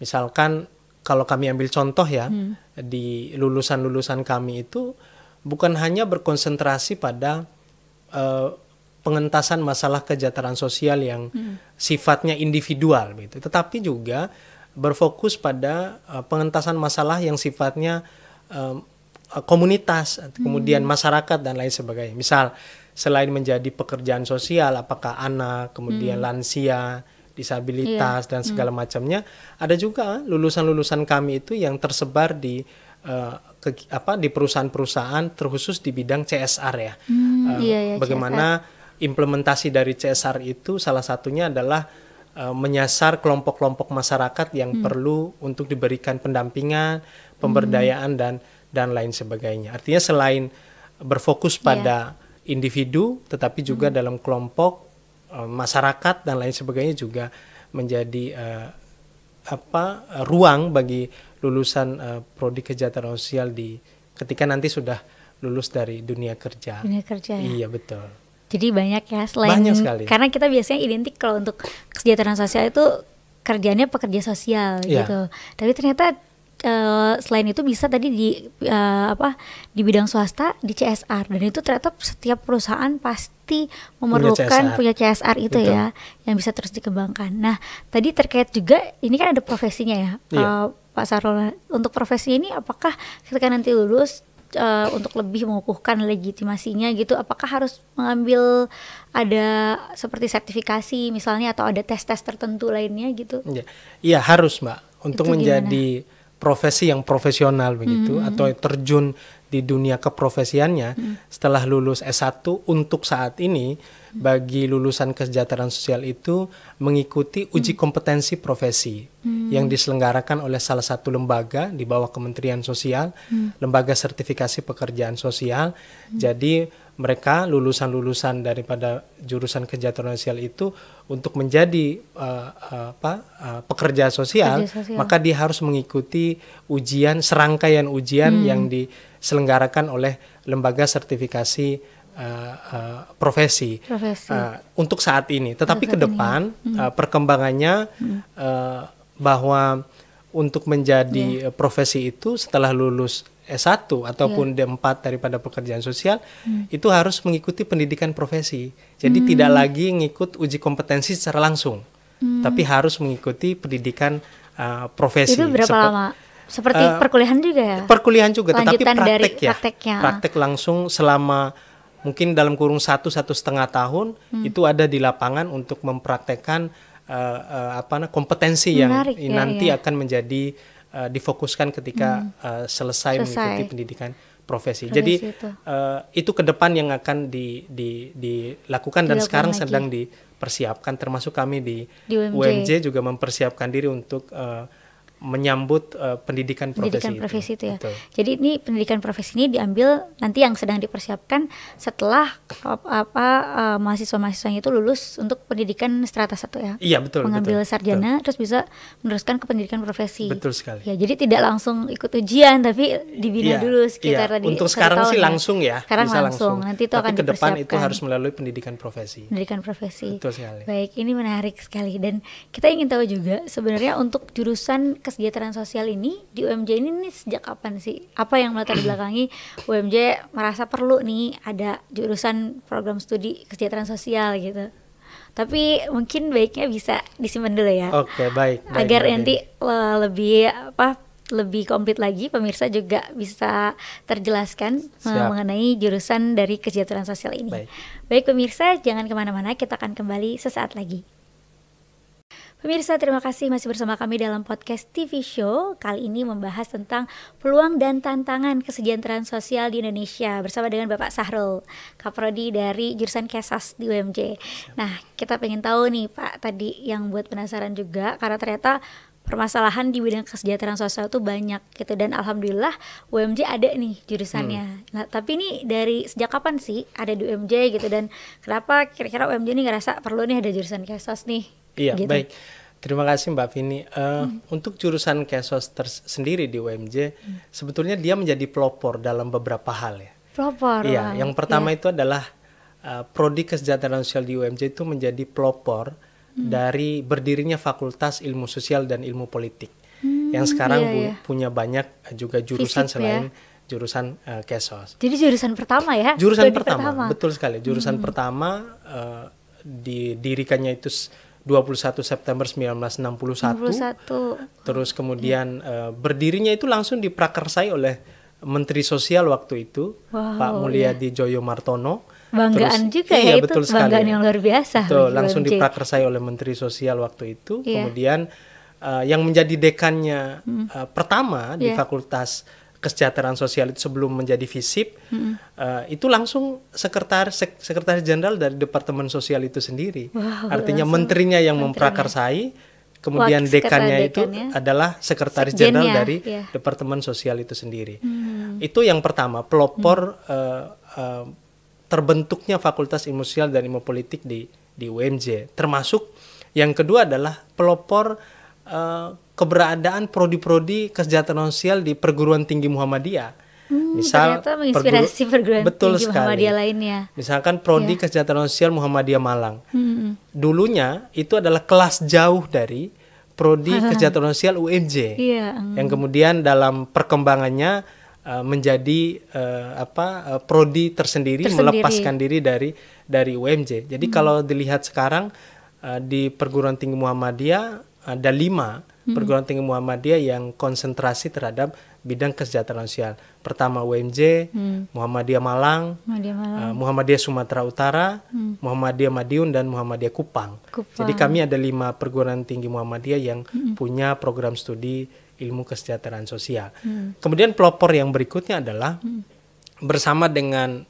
Misalkan kalau kami ambil contoh ya hmm. di lulusan-lulusan kami itu bukan hanya berkonsentrasi pada uh, pengentasan masalah kesejahteraan sosial yang hmm. sifatnya individual gitu, tetapi juga berfokus pada uh, pengentasan masalah yang sifatnya Eh, komunitas, eh, kemudian hmm. masyarakat dan lain sebagainya. Misal selain menjadi pekerjaan sosial, apakah anak, kemudian hmm. lansia, disabilitas yeah. dan hmm. segala hmm. macamnya, ada juga eh, lulusan-lulusan kami itu yang tersebar di uh, ke, apa di perusahaan-perusahaan terkhusus di bidang CSR ya. Hmm, uh, yeah, yeah, bagaimana CSR. implementasi dari CSR itu salah satunya adalah menyasar kelompok-kelompok masyarakat yang hmm. perlu untuk diberikan pendampingan pemberdayaan hmm. dan dan lain sebagainya. Artinya selain berfokus iya. pada yeah. individu tetapi juga hmm. dalam kelompok eh, masyarakat dan lain sebagainya juga menjadi uh, apa eh, ruang bagi lulusan uh, prodi kejahatan sosial di ketika nanti sudah lulus dari dunia kerja. Dunia kerja. Ya? Iya betul. Jadi banyak ya selain banyak sekali. karena kita biasanya identik kalau untuk kesejahteraan sosial itu kerjanya pekerja sosial yeah. gitu. Tapi ternyata Eh, selain itu bisa tadi di uh, apa di bidang swasta di CSR dan itu ternyata setiap perusahaan pasti memerlukan punya CSR, punya CSR itu Betul. ya yang bisa terus dikembangkan. Nah tadi terkait juga ini kan ada profesinya ya iya. uh, Pak sarola nah, untuk profesi ini apakah ketika nanti lulus uh, untuk lebih mengukuhkan legitimasinya gitu apakah harus mengambil ada seperti sertifikasi misalnya atau ada tes-tes tertentu lainnya gitu? Iya ya, harus mbak untuk itu menjadi profesi yang profesional begitu hmm. atau terjun di dunia keprofesiannya hmm. setelah lulus S1 untuk saat ini hmm. bagi lulusan kesejahteraan sosial itu mengikuti uji hmm. kompetensi profesi hmm. yang diselenggarakan oleh salah satu lembaga di bawah Kementerian Sosial, hmm. lembaga sertifikasi pekerjaan sosial. Hmm. Jadi mereka lulusan-lulusan daripada jurusan kesejahteraan sosial itu untuk menjadi uh, uh, apa uh, pekerja, sosial, sosial maka dia harus mengikuti ujian serangkaian ujian hmm. yang diselenggarakan oleh lembaga sertifikasi Uh, uh, profesi, profesi. Uh, untuk saat ini, tetapi ke depan hmm. uh, perkembangannya hmm. uh, bahwa untuk menjadi yeah. profesi itu setelah lulus S1 ataupun yeah. D4 daripada pekerjaan sosial hmm. itu harus mengikuti pendidikan profesi. Jadi hmm. tidak lagi ngikut uji kompetensi secara langsung, hmm. tapi harus mengikuti pendidikan uh, profesi. Itu berapa Sep lama? Seperti uh, perkuliahan juga ya? Perkuliahan juga, Lanjutan tetapi praktek dari ya. Prakteknya. Praktek langsung selama mungkin dalam kurung satu satu setengah tahun hmm. itu ada di lapangan untuk mempraktekkan uh, uh, apa kompetensi Menarik, yang ya, nanti ya. akan menjadi uh, difokuskan ketika hmm. uh, selesai, selesai mengikuti pendidikan profesi. profesi Jadi itu. Uh, itu ke depan yang akan di, di, dilakukan dan sekarang lagi. sedang dipersiapkan termasuk kami di, di UMJ. UMJ juga mempersiapkan diri untuk uh, menyambut uh, pendidikan profesi pendidikan profesi itu, ya. Jadi ini pendidikan profesi ini diambil nanti yang sedang dipersiapkan setelah apa uh, mahasiswa-mahasiswanya itu lulus untuk pendidikan strata satu ya. Iya betul. Mengambil betul, sarjana betul. terus bisa meneruskan ke pendidikan profesi. Betul sekali. Ya jadi tidak langsung ikut ujian tapi dibina iya, dulu sekitar iya. tadi. Untuk sekarang sih ya. langsung ya. Sekarang bisa langsung. langsung. Nanti itu tapi akan ke depan itu harus melalui pendidikan profesi. Pendidikan profesi. Betul sekali. Baik, ini menarik sekali dan kita ingin tahu juga sebenarnya untuk jurusan kesejahteraan sosial ini di UMJ ini nih sejak kapan sih? Apa yang melatar belakangi UMJ merasa perlu nih ada jurusan program studi kesejahteraan sosial gitu? Tapi mungkin baiknya bisa disimpan dulu ya. Oke, okay, baik, baik. Agar baik. nanti lebih apa lebih komplit lagi pemirsa juga bisa terjelaskan Siap. mengenai jurusan dari kesejahteraan sosial ini. Baik. Baik pemirsa, jangan kemana-mana, kita akan kembali sesaat lagi. Pemirsa, terima kasih masih bersama kami dalam podcast TV Show. Kali ini membahas tentang peluang dan tantangan kesejahteraan sosial di Indonesia bersama dengan Bapak Sahrul, Kaprodi dari jurusan Kesas di UMJ. Nah, kita pengen tahu nih Pak tadi yang buat penasaran juga karena ternyata permasalahan di bidang kesejahteraan sosial itu banyak gitu dan alhamdulillah UMJ ada nih jurusannya. Hmm. Nah, tapi ini dari sejak kapan sih ada di UMJ gitu dan kenapa kira-kira UMJ ini ngerasa perlu nih ada jurusan kesos nih? Iya, gitu. baik. Terima kasih Mbak Vini. Uh, hmm. Untuk jurusan Kesos tersendiri di UMJ, hmm. sebetulnya dia menjadi pelopor dalam beberapa hal ya. Pelopor. Iya, wang. yang pertama yeah. itu adalah uh, prodi kesejahteraan sosial di UMJ itu menjadi pelopor hmm. dari berdirinya Fakultas Ilmu Sosial dan Ilmu Politik. Hmm, yang sekarang yeah, yeah. punya banyak eh, juga jurusan Fisik, ya. selain yeah. jurusan uh, Kesos. Jadi jurusan pertama ya? Jurusan pertama, pertama, betul sekali. Jurusan hmm. pertama uh, didirikannya itu 21 September 1961. 61. Terus kemudian uh, berdirinya itu langsung diprakarsai oleh Menteri Sosial waktu itu, wow, Pak Mulyadi ya. Joyo Martono. Banggaan Terus, juga iya, ya itu, betul sekali. banggaan yang luar biasa. Betul, langsung diprakarsai oleh Menteri Sosial waktu itu. Ya. Kemudian uh, yang menjadi dekannya uh, pertama ya. di iya. Fakultas kesejahteraan sosial itu sebelum menjadi visip hmm. uh, itu langsung sekretaris sek, sekretaris jenderal dari departemen sosial itu sendiri wow, artinya menterinya yang menterinya. memprakarsai kemudian Wah, dekannya, dekannya itu adalah sekretaris jenderal dari yeah. departemen sosial itu sendiri hmm. itu yang pertama pelopor hmm. uh, uh, terbentuknya fakultas ilmu sosial dan ilmu politik di di UMJ termasuk yang kedua adalah pelopor uh, keberadaan prodi-prodi kesejahteraan sosial di perguruan tinggi Muhammadiyah. Hmm, Misal ternyata perguruan betul tinggi sekali. Muhammadiyah lainnya. Misalkan prodi yeah. kesejahteraan sosial Muhammadiyah Malang. Hmm, hmm, hmm. Dulunya itu adalah kelas jauh dari prodi ah. kesejahteraan sosial UMJ. Yeah. Hmm. Yang kemudian dalam perkembangannya uh, menjadi uh, apa uh, prodi tersendiri, tersendiri melepaskan diri dari dari UMJ. Jadi hmm. kalau dilihat sekarang uh, di perguruan tinggi Muhammadiyah ada lima Hmm. perguruan tinggi Muhammadiyah yang konsentrasi terhadap bidang kesejahteraan sosial. Pertama UMJ, hmm. Muhammadiyah Malang, Muhammadiyah, eh, Malang. Uh, Muhammadiyah Sumatera Utara, hmm. Muhammadiyah Madiun dan Muhammadiyah Kupang. Kupang. Jadi kami ada lima perguruan tinggi Muhammadiyah yang hmm. punya program studi ilmu kesejahteraan sosial. Hmm. Kemudian pelopor yang berikutnya adalah hmm. bersama dengan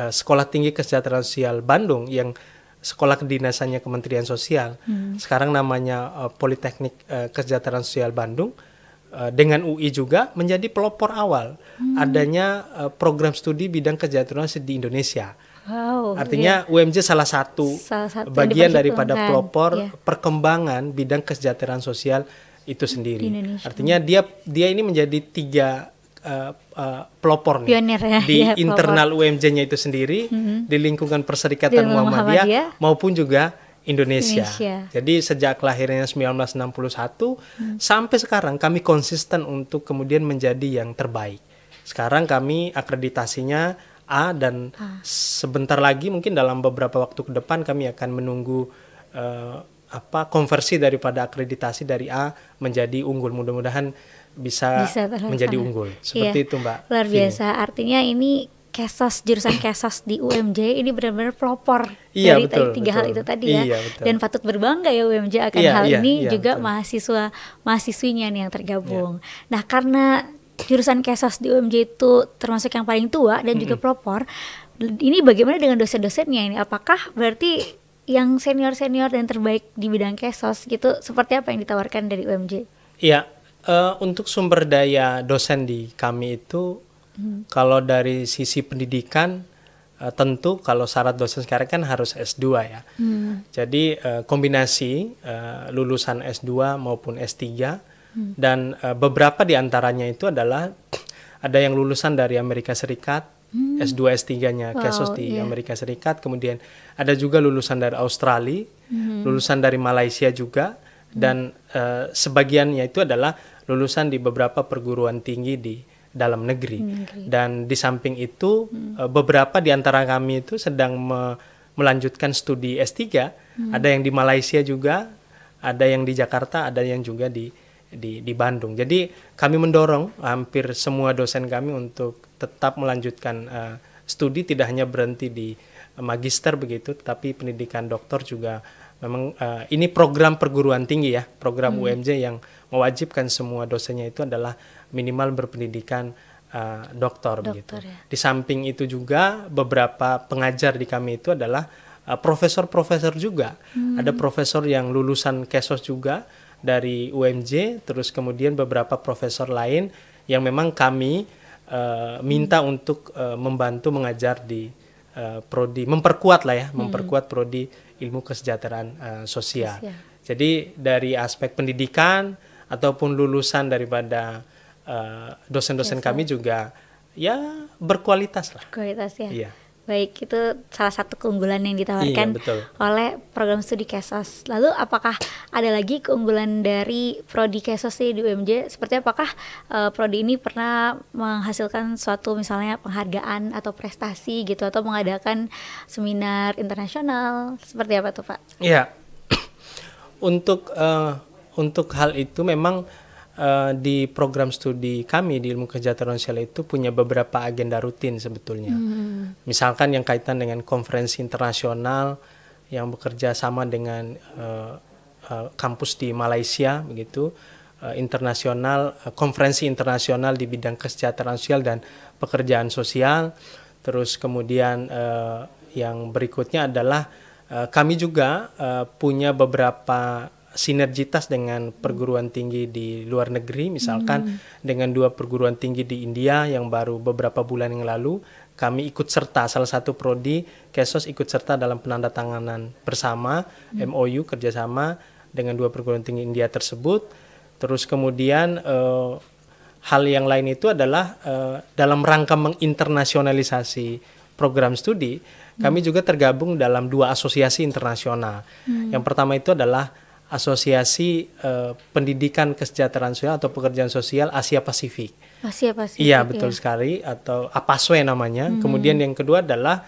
uh, Sekolah Tinggi Kesejahteraan Sosial Bandung yang sekolah kedinasannya Kementerian Sosial. Hmm. Sekarang namanya uh, Politeknik uh, Kesejahteraan Sosial Bandung uh, dengan UI juga menjadi pelopor awal hmm. adanya uh, program studi bidang kesejahteraan di Indonesia. Wow, iya. Artinya iya. UMJ salah satu, salah satu bagian daripada pelopor iya. perkembangan bidang kesejahteraan sosial itu sendiri. Artinya dia dia ini menjadi tiga uh, pelopor nih Pioneer, ya, di ya, internal UMJ-nya itu sendiri, mm -hmm. di lingkungan Perserikatan di Muhammadiyah, Muhammadiyah maupun juga Indonesia. Indonesia. Jadi sejak lahirnya 1961 hmm. sampai sekarang kami konsisten untuk kemudian menjadi yang terbaik. Sekarang kami akreditasinya A dan A. sebentar lagi mungkin dalam beberapa waktu ke depan kami akan menunggu uh, apa konversi daripada akreditasi dari A menjadi unggul. Mudah-mudahan bisa, bisa menjadi unggul. Iya. Seperti iya, itu Mbak. Luar biasa. Vini. Artinya ini kesos jurusan kesos di UMJ ini benar-benar pelopor iya, dari betul, tiga betul. hal itu tadi ya iya, dan patut berbangga ya UMJ akan iya, hal iya, ini iya, juga betul. mahasiswa mahasiswinya nih yang tergabung. Iya. Nah karena jurusan kesos di UMJ itu termasuk yang paling tua dan mm -hmm. juga pelopor, ini bagaimana dengan dosen-dosennya ini? Apakah berarti yang senior-senior dan terbaik di bidang kesos gitu seperti apa yang ditawarkan dari UMJ? Iya, uh, untuk sumber daya dosen di kami itu hmm. kalau dari sisi pendidikan uh, tentu kalau syarat dosen sekarang kan harus S2 ya. Hmm. Jadi uh, kombinasi uh, lulusan S2 maupun S3 hmm. dan uh, beberapa diantaranya itu adalah ada yang lulusan dari Amerika Serikat, hmm. S2 S3-nya wow, kasus di yeah. Amerika Serikat, kemudian ada juga lulusan dari Australia, hmm. lulusan dari Malaysia juga dan uh, sebagiannya itu adalah lulusan di beberapa perguruan tinggi di dalam negeri. okay. Dan di samping itu hmm. beberapa di antara kami itu sedang me melanjutkan studi S3, hmm. ada yang di Malaysia juga, ada yang di Jakarta, ada yang juga di di di Bandung. Jadi kami mendorong hampir semua dosen kami untuk tetap melanjutkan uh, studi tidak hanya berhenti di magister begitu, tapi pendidikan doktor juga memang uh, ini program perguruan tinggi ya, program hmm. UMJ yang mewajibkan semua dosennya itu adalah minimal berpendidikan uh, doktor, doktor begitu. Ya. Di samping itu juga beberapa pengajar di kami itu adalah eh, profesor-profesor uh, juga. Hmm. Ada profesor yang lulusan Kesos juga dari UMJ, terus kemudian beberapa profesor lain yang memang kami uh, minta hmm. untuk uh, membantu mengajar di uh, prodi, memperkuat lah ya, hmm. memperkuat prodi ilmu kesejahteraan uh, sosial. sosial. Jadi dari aspek pendidikan ataupun lulusan daripada eh, dosen-dosen uh, yes, kami juga ya berkualitas lah. Berkualitas ya. Iya. Baik, itu salah satu keunggulan yang ditawarkan iya, oleh program studi Kesos. Lalu apakah ada lagi keunggulan dari prodi Kesos di UMJ? Seperti apakah uh, prodi ini pernah menghasilkan suatu misalnya penghargaan atau prestasi gitu atau mengadakan seminar internasional? Seperti apa tuh, Pak? Iya. untuk uh, untuk hal itu memang Eh, di program studi kami di ilmu kerja sosial itu punya beberapa agenda rutin sebetulnya. Hmm. Misalkan yang kaitan dengan konferensi internasional yang bekerja sama dengan uh, uh, kampus di Malaysia begitu internasional konferensi internasional di bidang kesejahteraan sosial dan pekerjaan sosial. Terus kemudian uh, yang berikutnya adalah uh, kami juga uh, punya beberapa sinergitas dengan perguruan tinggi di luar negeri misalkan hmm. dengan dua perguruan tinggi di India yang baru beberapa bulan yang lalu kami ikut serta salah satu prodi Kesos ikut serta dalam penandatanganan bersama hmm. MOU kerjasama dengan dua perguruan tinggi India tersebut terus kemudian uh, hal yang lain itu adalah uh, dalam rangka menginternasionalisasi program studi kami hmm. juga tergabung dalam dua asosiasi internasional hmm. yang pertama itu adalah Asosiasi uh, Pendidikan Kesejahteraan Sosial atau Pekerjaan Sosial Asia Pasifik. Asia Pasifik. Iya, ya. betul ya. sekali atau APASWE namanya. Hmm. Kemudian yang kedua adalah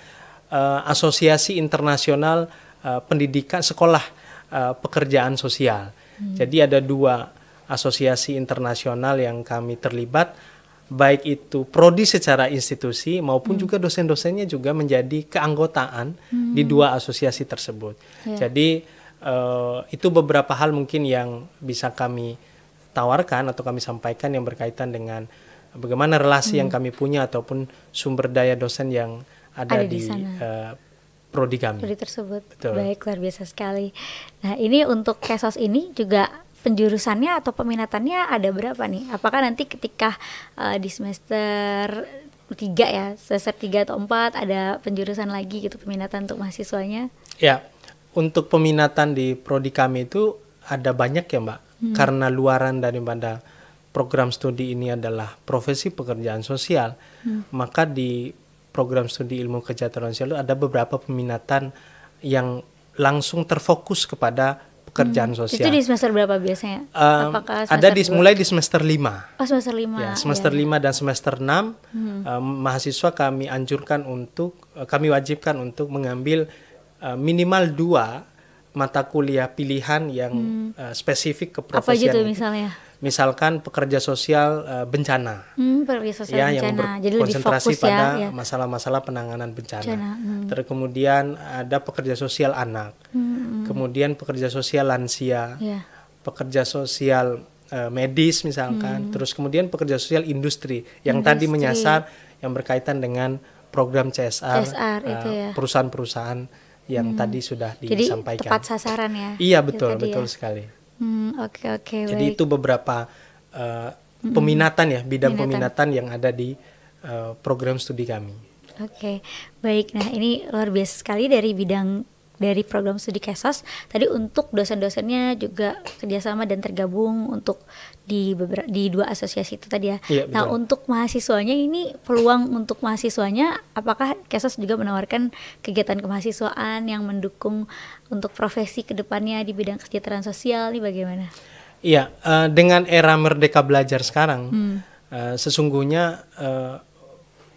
uh, Asosiasi Internasional uh, Pendidikan Sekolah uh, Pekerjaan Sosial. Hmm. Jadi ada dua asosiasi internasional yang kami terlibat baik itu prodi secara institusi maupun hmm. juga dosen-dosennya juga menjadi keanggotaan hmm. di dua asosiasi tersebut. Yeah. Jadi Eh, itu beberapa hal mungkin yang bisa kami tawarkan atau kami sampaikan yang berkaitan dengan bagaimana relasi hmm. yang kami punya ataupun sumber daya dosen yang ada, ada di, di Uh, prodi kami. Prodi tersebut. Betul. Baik, luar biasa sekali. Nah, ini untuk kesos ini juga penjurusannya atau peminatannya ada berapa nih? Apakah nanti ketika uh, di semester tiga ya semester tiga atau empat ada penjurusan lagi gitu peminatan untuk mahasiswanya? Ya, untuk peminatan di prodi kami itu ada banyak ya Mbak. Hmm. Karena luaran daripada program studi ini adalah profesi pekerjaan sosial, hmm. maka di program studi ilmu kesejahteraan sosial itu ada beberapa peminatan yang langsung terfokus kepada pekerjaan hmm. sosial. Itu di semester berapa biasanya? Um, Apakah ada di mulai di semester lima? Oh, semester lima. Ya, semester ya. 5 iya. dan semester 6 hmm. um, mahasiswa kami anjurkan untuk kami wajibkan untuk mengambil Eh, minimal dua mata kuliah pilihan yang hmm. uh, spesifik ke profesi. Apa gitu misalnya? Misalkan pekerja sosial uh, bencana. Hmm, pekerja sosial ya, bencana. Yang berkonsentrasi ya, pada ya. masalah-masalah penanganan bencana. bencana. Hmm. Terus kemudian ada pekerja sosial anak. Hmm, hmm. Kemudian pekerja sosial lansia. Yeah. Pekerja sosial uh, medis misalkan. Hmm. Terus kemudian pekerja sosial industri yang industri. tadi menyasar yang berkaitan dengan program CSR, CSR uh, ya. perusahaan-perusahaan yang hmm. tadi sudah disampaikan. Jadi tepat sasaran ya. Iya betul betul ya. sekali. Hmm, oke okay, Okay, Jadi baik. itu beberapa uh, peminatan ya bidang peminatan, peminatan yang ada di uh, program studi kami. Oke, okay. baik. Nah, ini luar biasa sekali dari bidang dari program studi Kesos tadi untuk dosen-dosennya juga kerjasama dan tergabung untuk di beberapa di dua asosiasi itu tadi ya. ya nah untuk mahasiswanya ini peluang untuk mahasiswanya apakah Kesos juga menawarkan kegiatan kemahasiswaan yang mendukung untuk profesi kedepannya di bidang kesejahteraan sosial ini bagaimana? Iya uh, dengan era merdeka belajar sekarang hmm. uh, sesungguhnya uh,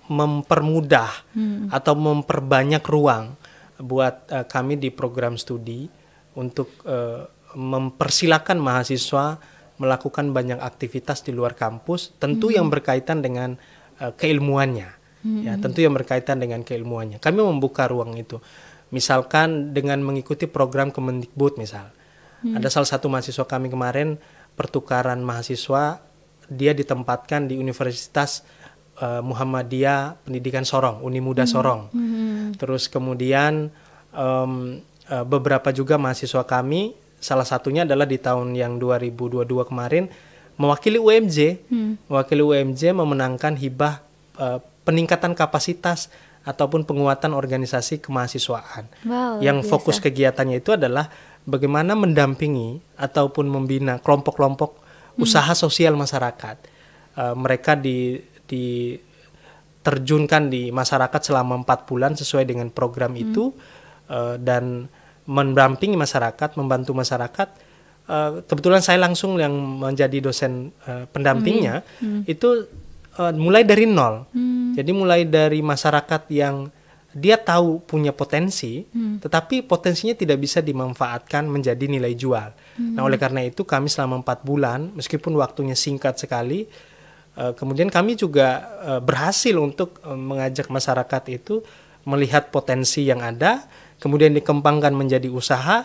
mempermudah hmm. atau memperbanyak ruang buat uh, kami di program studi untuk uh, eh, mempersilahkan mahasiswa melakukan banyak aktivitas di luar kampus, tentu hmm. yang berkaitan dengan uh, keilmuannya, ya, hmm. ya tentu yang berkaitan dengan keilmuannya. Kami membuka ruang itu, misalkan dengan mengikuti program Kemendikbud misal, hmm. ada salah satu mahasiswa kami kemarin pertukaran mahasiswa, dia ditempatkan di Universitas uh, Muhammadiyah Pendidikan Sorong, Uni Muda hmm. Sorong. Hmm. Terus kemudian um, uh, beberapa juga mahasiswa kami, salah satunya adalah di tahun yang 2022 kemarin mewakili UMJ, hmm. mewakili UMJ memenangkan hibah uh, peningkatan kapasitas ataupun penguatan organisasi kemahasiswaan. Wow, yang biasa. fokus kegiatannya itu adalah bagaimana mendampingi ataupun membina kelompok-kelompok hmm. usaha sosial masyarakat. Uh, mereka di diterjunkan di masyarakat selama empat bulan sesuai dengan program hmm. itu uh, dan mendampingi masyarakat, membantu masyarakat. Uh, kebetulan saya langsung yang menjadi dosen uh, pendampingnya hmm. Hmm. itu uh, mulai dari nol. Hmm. Jadi mulai dari masyarakat yang dia tahu punya potensi, hmm. tetapi potensinya tidak bisa dimanfaatkan menjadi nilai jual. Nah, hmm. Nah, oleh karena itu kami selama empat bulan, meskipun waktunya singkat sekali, Eh, kemudian kami juga eh, berhasil untuk eh, mengajak masyarakat itu melihat potensi yang ada, kemudian dikembangkan menjadi usaha.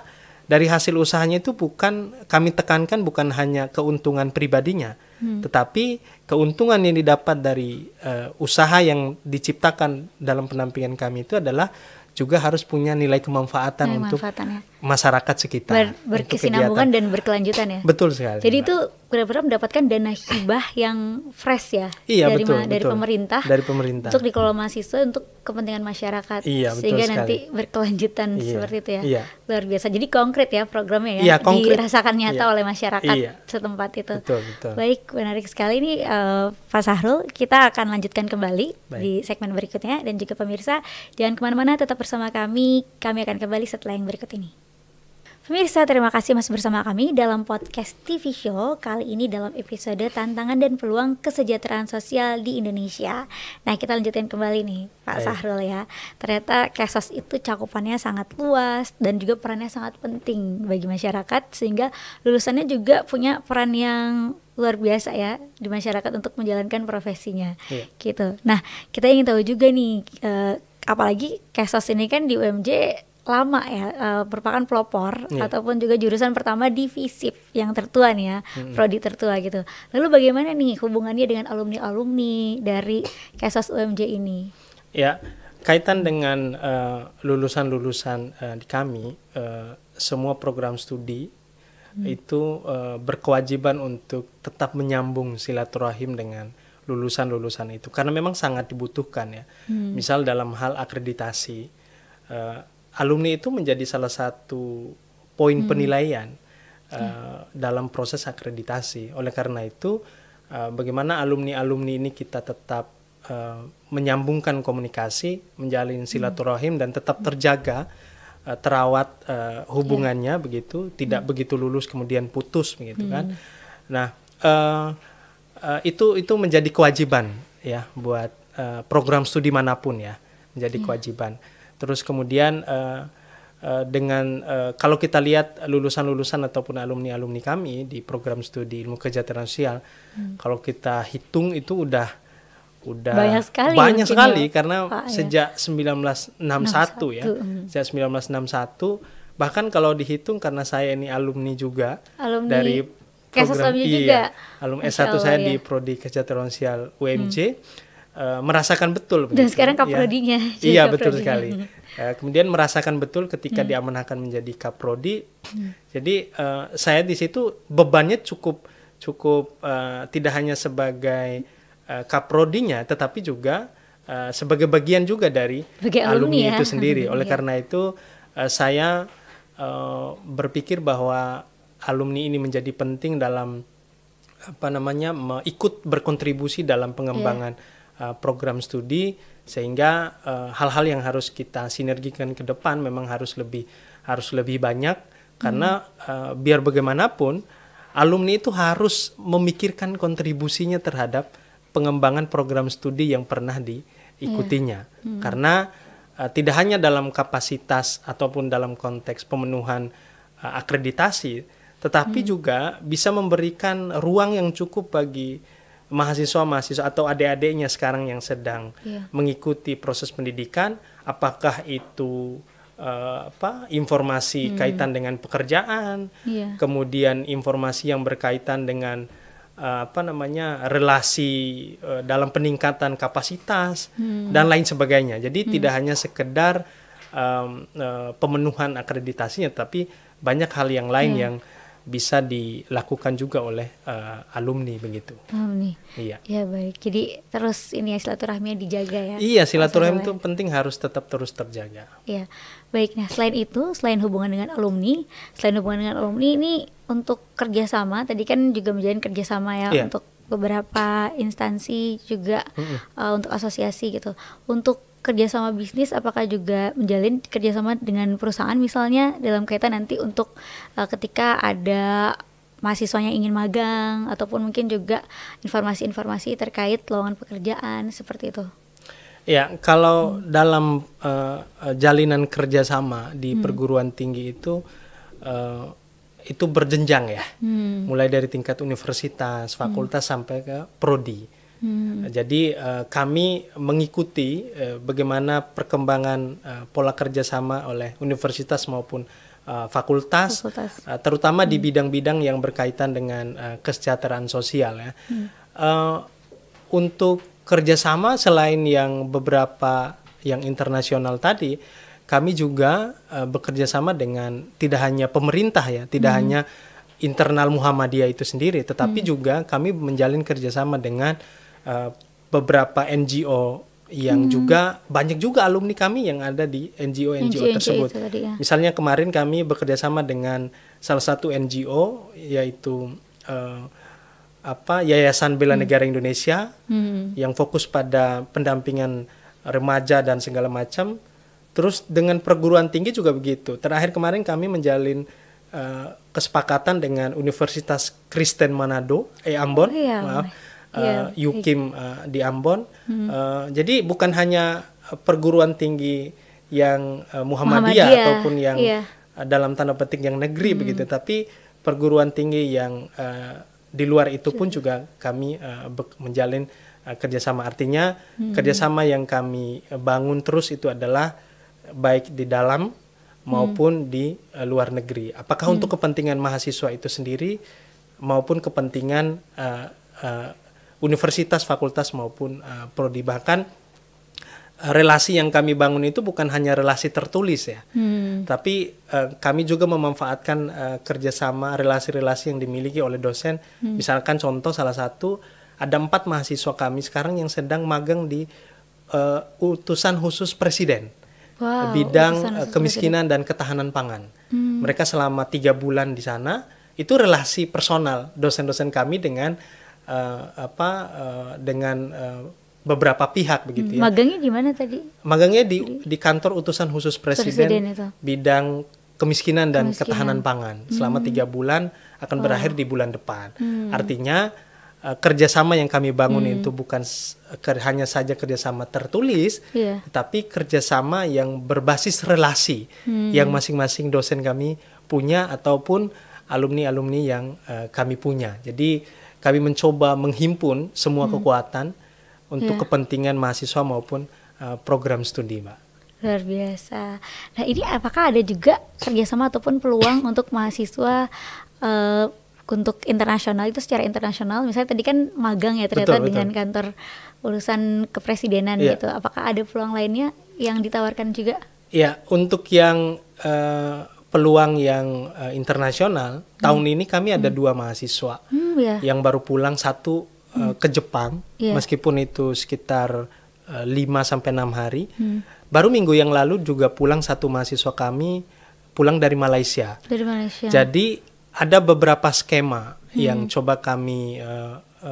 Dari hasil usahanya itu bukan kami tekankan bukan hanya keuntungan pribadinya, hmm. tetapi keuntungan yang didapat dari uh, usaha yang diciptakan dalam penampingan kami itu adalah juga harus punya nilai kemanfaatan nilai untuk ya. masyarakat sekitar. Ber berkesinambungan dan berkelanjutan ya. Betul sekali. Jadi Mbak. itu benar-benar mendapatkan dana hibah yang fresh ya iya, dari betul, dari betul. pemerintah. Dari pemerintah. Untuk dikelola mahasiswa untuk kepentingan masyarakat. Iya, betul sehingga sekali. nanti berkelanjutan iya, seperti itu ya. Iya. Luar biasa. Jadi konkret ya programnya ya. Iya, konkret. Dirasakan nyata iya. oleh masyarakat iya. setempat itu. Betul, betul. Baik, menarik sekali ini uh, Pak Sahrul. Kita akan lanjutkan kembali Baik. di segmen berikutnya dan juga pemirsa jangan kemana-mana tetap bersama kami. Kami akan kembali setelah yang berikut ini. Pemirsa, terima kasih masih bersama kami dalam podcast TV Show kali ini dalam episode Tantangan dan Peluang Kesejahteraan Sosial di Indonesia. Nah, kita lanjutin kembali nih, Pak Hai. Sahrul ya. Ternyata kesos itu cakupannya sangat luas dan juga perannya sangat penting bagi masyarakat sehingga lulusannya juga punya peran yang luar biasa ya di masyarakat untuk menjalankan profesinya. Iya. Gitu. Nah, kita ingin tahu juga nih eh, apalagi Kesos ini kan di UMJ lama ya uh, merupakan pelopor yeah. ataupun juga jurusan pertama di FISIP yang tertua nih ya, mm-hmm. prodi tertua gitu. Lalu bagaimana nih hubungannya dengan alumni-alumni dari Kesos UMJ ini? Ya, kaitan dengan uh, lulusan-lulusan uh, di kami, uh, semua program studi hmm. itu uh, berkewajiban untuk tetap menyambung silaturahim dengan lulusan-lulusan itu karena memang sangat dibutuhkan ya. Hmm. Misal dalam hal akreditasi uh, alumni itu menjadi salah satu poin hmm. penilaian uh, hmm. dalam proses akreditasi. Oleh karena itu uh, bagaimana alumni-alumni ini kita tetap uh, menyambungkan komunikasi, menjalin hmm. silaturahim hmm. dan tetap terjaga terawat uh, hubungannya yeah. begitu, tidak mm. begitu lulus kemudian putus begitu mm. kan. Hmm. Nah, uh, Eh, itu itu menjadi kewajiban ya buat uh, program studi manapun ya menjadi yeah. Hmm. kewajiban. Terus kemudian uh, uh, dengan uh, kalau kita lihat lulusan-lulusan ataupun alumni-alumni kami di program studi ilmu kerja sosial, hmm. kalau kita hitung itu udah udah banyak sekali, banyak sekali ya, karena Pak, ya. sejak 1961 ya, hmm. sejak 1961 bahkan kalau dihitung karena saya ini alumni juga alumni dari Kasus program iya, juga. alumni S1 saya ya. di prodi kesejahteraan sosial UMJ. Hmm. Uh, merasakan betul. Dan sekarang kaprodinya. Ya. Iya, iya betul sekali. Uh, kemudian merasakan betul ketika hmm. diamanahkan menjadi kaprodi. Hmm. Jadi uh, saya di situ bebannya cukup cukup uh, tidak hanya sebagai uh, kaprodinya, tetapi juga uh, sebagai bagian juga dari Bagi alumni, alumni ya. itu sendiri. Hmm, Oleh ya. karena itu uh, saya uh, berpikir bahwa alumni ini menjadi penting dalam apa namanya ikut berkontribusi dalam pengembangan yeah. Iya. uh, program studi sehingga eh, hal-hal uh, yang harus kita sinergikan ke depan memang harus lebih harus lebih banyak karena mm. uh, biar bagaimanapun alumni itu harus memikirkan kontribusinya terhadap pengembangan program studi yang pernah diikutinya yeah. mm. karena uh, tidak hanya dalam kapasitas ataupun dalam konteks pemenuhan uh, akreditasi tetapi hmm. juga bisa memberikan ruang yang cukup bagi mahasiswa-mahasiswa atau adik-adiknya sekarang yang sedang yeah. mengikuti proses pendidikan, apakah itu uh, apa informasi hmm. kaitan dengan pekerjaan, yeah. kemudian informasi yang berkaitan dengan uh, apa namanya relasi uh, dalam peningkatan kapasitas hmm. dan lain sebagainya. Jadi hmm. tidak hanya sekedar um, uh, pemenuhan akreditasinya, tapi banyak hal yang lain yeah. yang bisa dilakukan juga oleh uh, alumni begitu. Alumni. Iya. Ya baik. Jadi terus ini ya silaturahminya dijaga ya. Iya, silaturahmi itu penting harus tetap terus terjaga. Iya. Baik, nah selain itu, selain hubungan dengan alumni, selain hubungan dengan alumni ini untuk kerjasama, tadi kan juga menjalin kerjasama ya iya. untuk beberapa instansi juga mm -hmm. uh, untuk asosiasi gitu. Untuk kerjasama bisnis apakah juga menjalin kerjasama dengan perusahaan misalnya dalam kaitan nanti untuk uh, ketika ada mahasiswanya ingin magang ataupun mungkin juga informasi-informasi terkait lowongan pekerjaan seperti itu. Ya, kalau hmm. dalam uh, jalinan kerjasama di hmm. perguruan tinggi itu uh, itu berjenjang ya, hmm. mulai dari tingkat universitas, fakultas hmm. sampai ke prodi. Hmm. Jadi uh, kami mengikuti uh, bagaimana perkembangan uh, pola kerjasama oleh universitas maupun uh, fakultas, fakultas. Uh, terutama hmm. di bidang-bidang yang berkaitan dengan uh, kesejahteraan sosial ya. Hmm. Uh, untuk kerjasama selain yang beberapa yang internasional tadi, kami juga uh, bekerja sama dengan tidak hanya pemerintah ya, tidak hmm. hanya internal Muhammadiyah itu sendiri, tetapi hmm. juga kami menjalin kerjasama dengan Eh, beberapa NGO yang hmm. juga banyak juga alumni kami yang ada di NGO-NGO tersebut. NGO tadi, ya. Misalnya kemarin kami bekerja sama dengan salah satu NGO yaitu uh, apa Yayasan Bela hmm. Negara Indonesia hmm. yang fokus pada pendampingan remaja dan segala macam. Terus dengan perguruan tinggi juga begitu. Terakhir kemarin kami menjalin uh, kesepakatan dengan Universitas Kristen Manado, eh Ambon, oh, iya. maaf uh, UKIM uh, di Ambon. Hmm. Uh, jadi bukan hanya eh, perguruan tinggi yang uh, Muhammadiyah, Muhammadiyah ataupun yang yeah. Iya. uh, dalam tanda petik yang negeri hmm. begitu, tapi perguruan tinggi yang uh, di luar itu pun iya. juga kami uh, menjalin uh, kerjasama. Artinya hmm. kerjasama yang kami bangun terus itu adalah baik di dalam hmm. maupun hmm. di uh, luar negeri. Apakah hmm. untuk kepentingan mahasiswa itu sendiri maupun kepentingan uh, universitas, fakultas maupun uh, prodi bahkan eh, relasi yang kami bangun itu bukan hanya relasi tertulis ya, hmm. tapi uh, kami juga memanfaatkan uh, kerjasama relasi-relasi yang dimiliki oleh dosen. Hmm. Misalkan contoh salah satu ada empat mahasiswa kami sekarang yang sedang magang di uh, utusan khusus presiden wow, bidang khusus kemiskinan presiden. dan ketahanan pangan. Hmm. Mereka selama tiga bulan di sana itu relasi personal dosen-dosen kami dengan uh, apa uh, dengan uh, beberapa pihak begitu hmm, ya. Magangnya di mana tadi? Magangnya di di kantor utusan khusus presiden, presiden bidang kemiskinan dan kemiskinan. ketahanan pangan hmm. selama tiga bulan akan oh. berakhir di bulan depan. Hmm. Artinya uh, kerjasama yang kami bangun hmm. itu bukan ker, hanya saja kerjasama tertulis, yeah. tetapi kerjasama yang berbasis relasi hmm. yang masing-masing dosen kami punya ataupun alumni-alumni yang uh, kami punya. Jadi kami mencoba menghimpun semua hmm. kekuatan untuk ya. kepentingan mahasiswa maupun uh, program studi, Mbak. Luar biasa. Nah, ini apakah ada juga kerjasama ataupun peluang untuk mahasiswa uh, untuk internasional itu secara internasional? Misalnya tadi kan magang ya ternyata betul, dengan kantor urusan kepresidenan ya. gitu. Apakah ada peluang lainnya yang ditawarkan juga? Ya, untuk yang uh, peluang yang uh, internasional. Hmm. Tahun ini kami ada hmm. dua mahasiswa hmm, yeah. yang baru pulang satu uh, hmm. ke Jepang, yeah. meskipun itu sekitar uh, sampai enam hari. Hmm. Baru minggu yang lalu juga pulang satu mahasiswa kami pulang dari Malaysia. Dari Malaysia. Jadi ada beberapa skema hmm. yang coba kami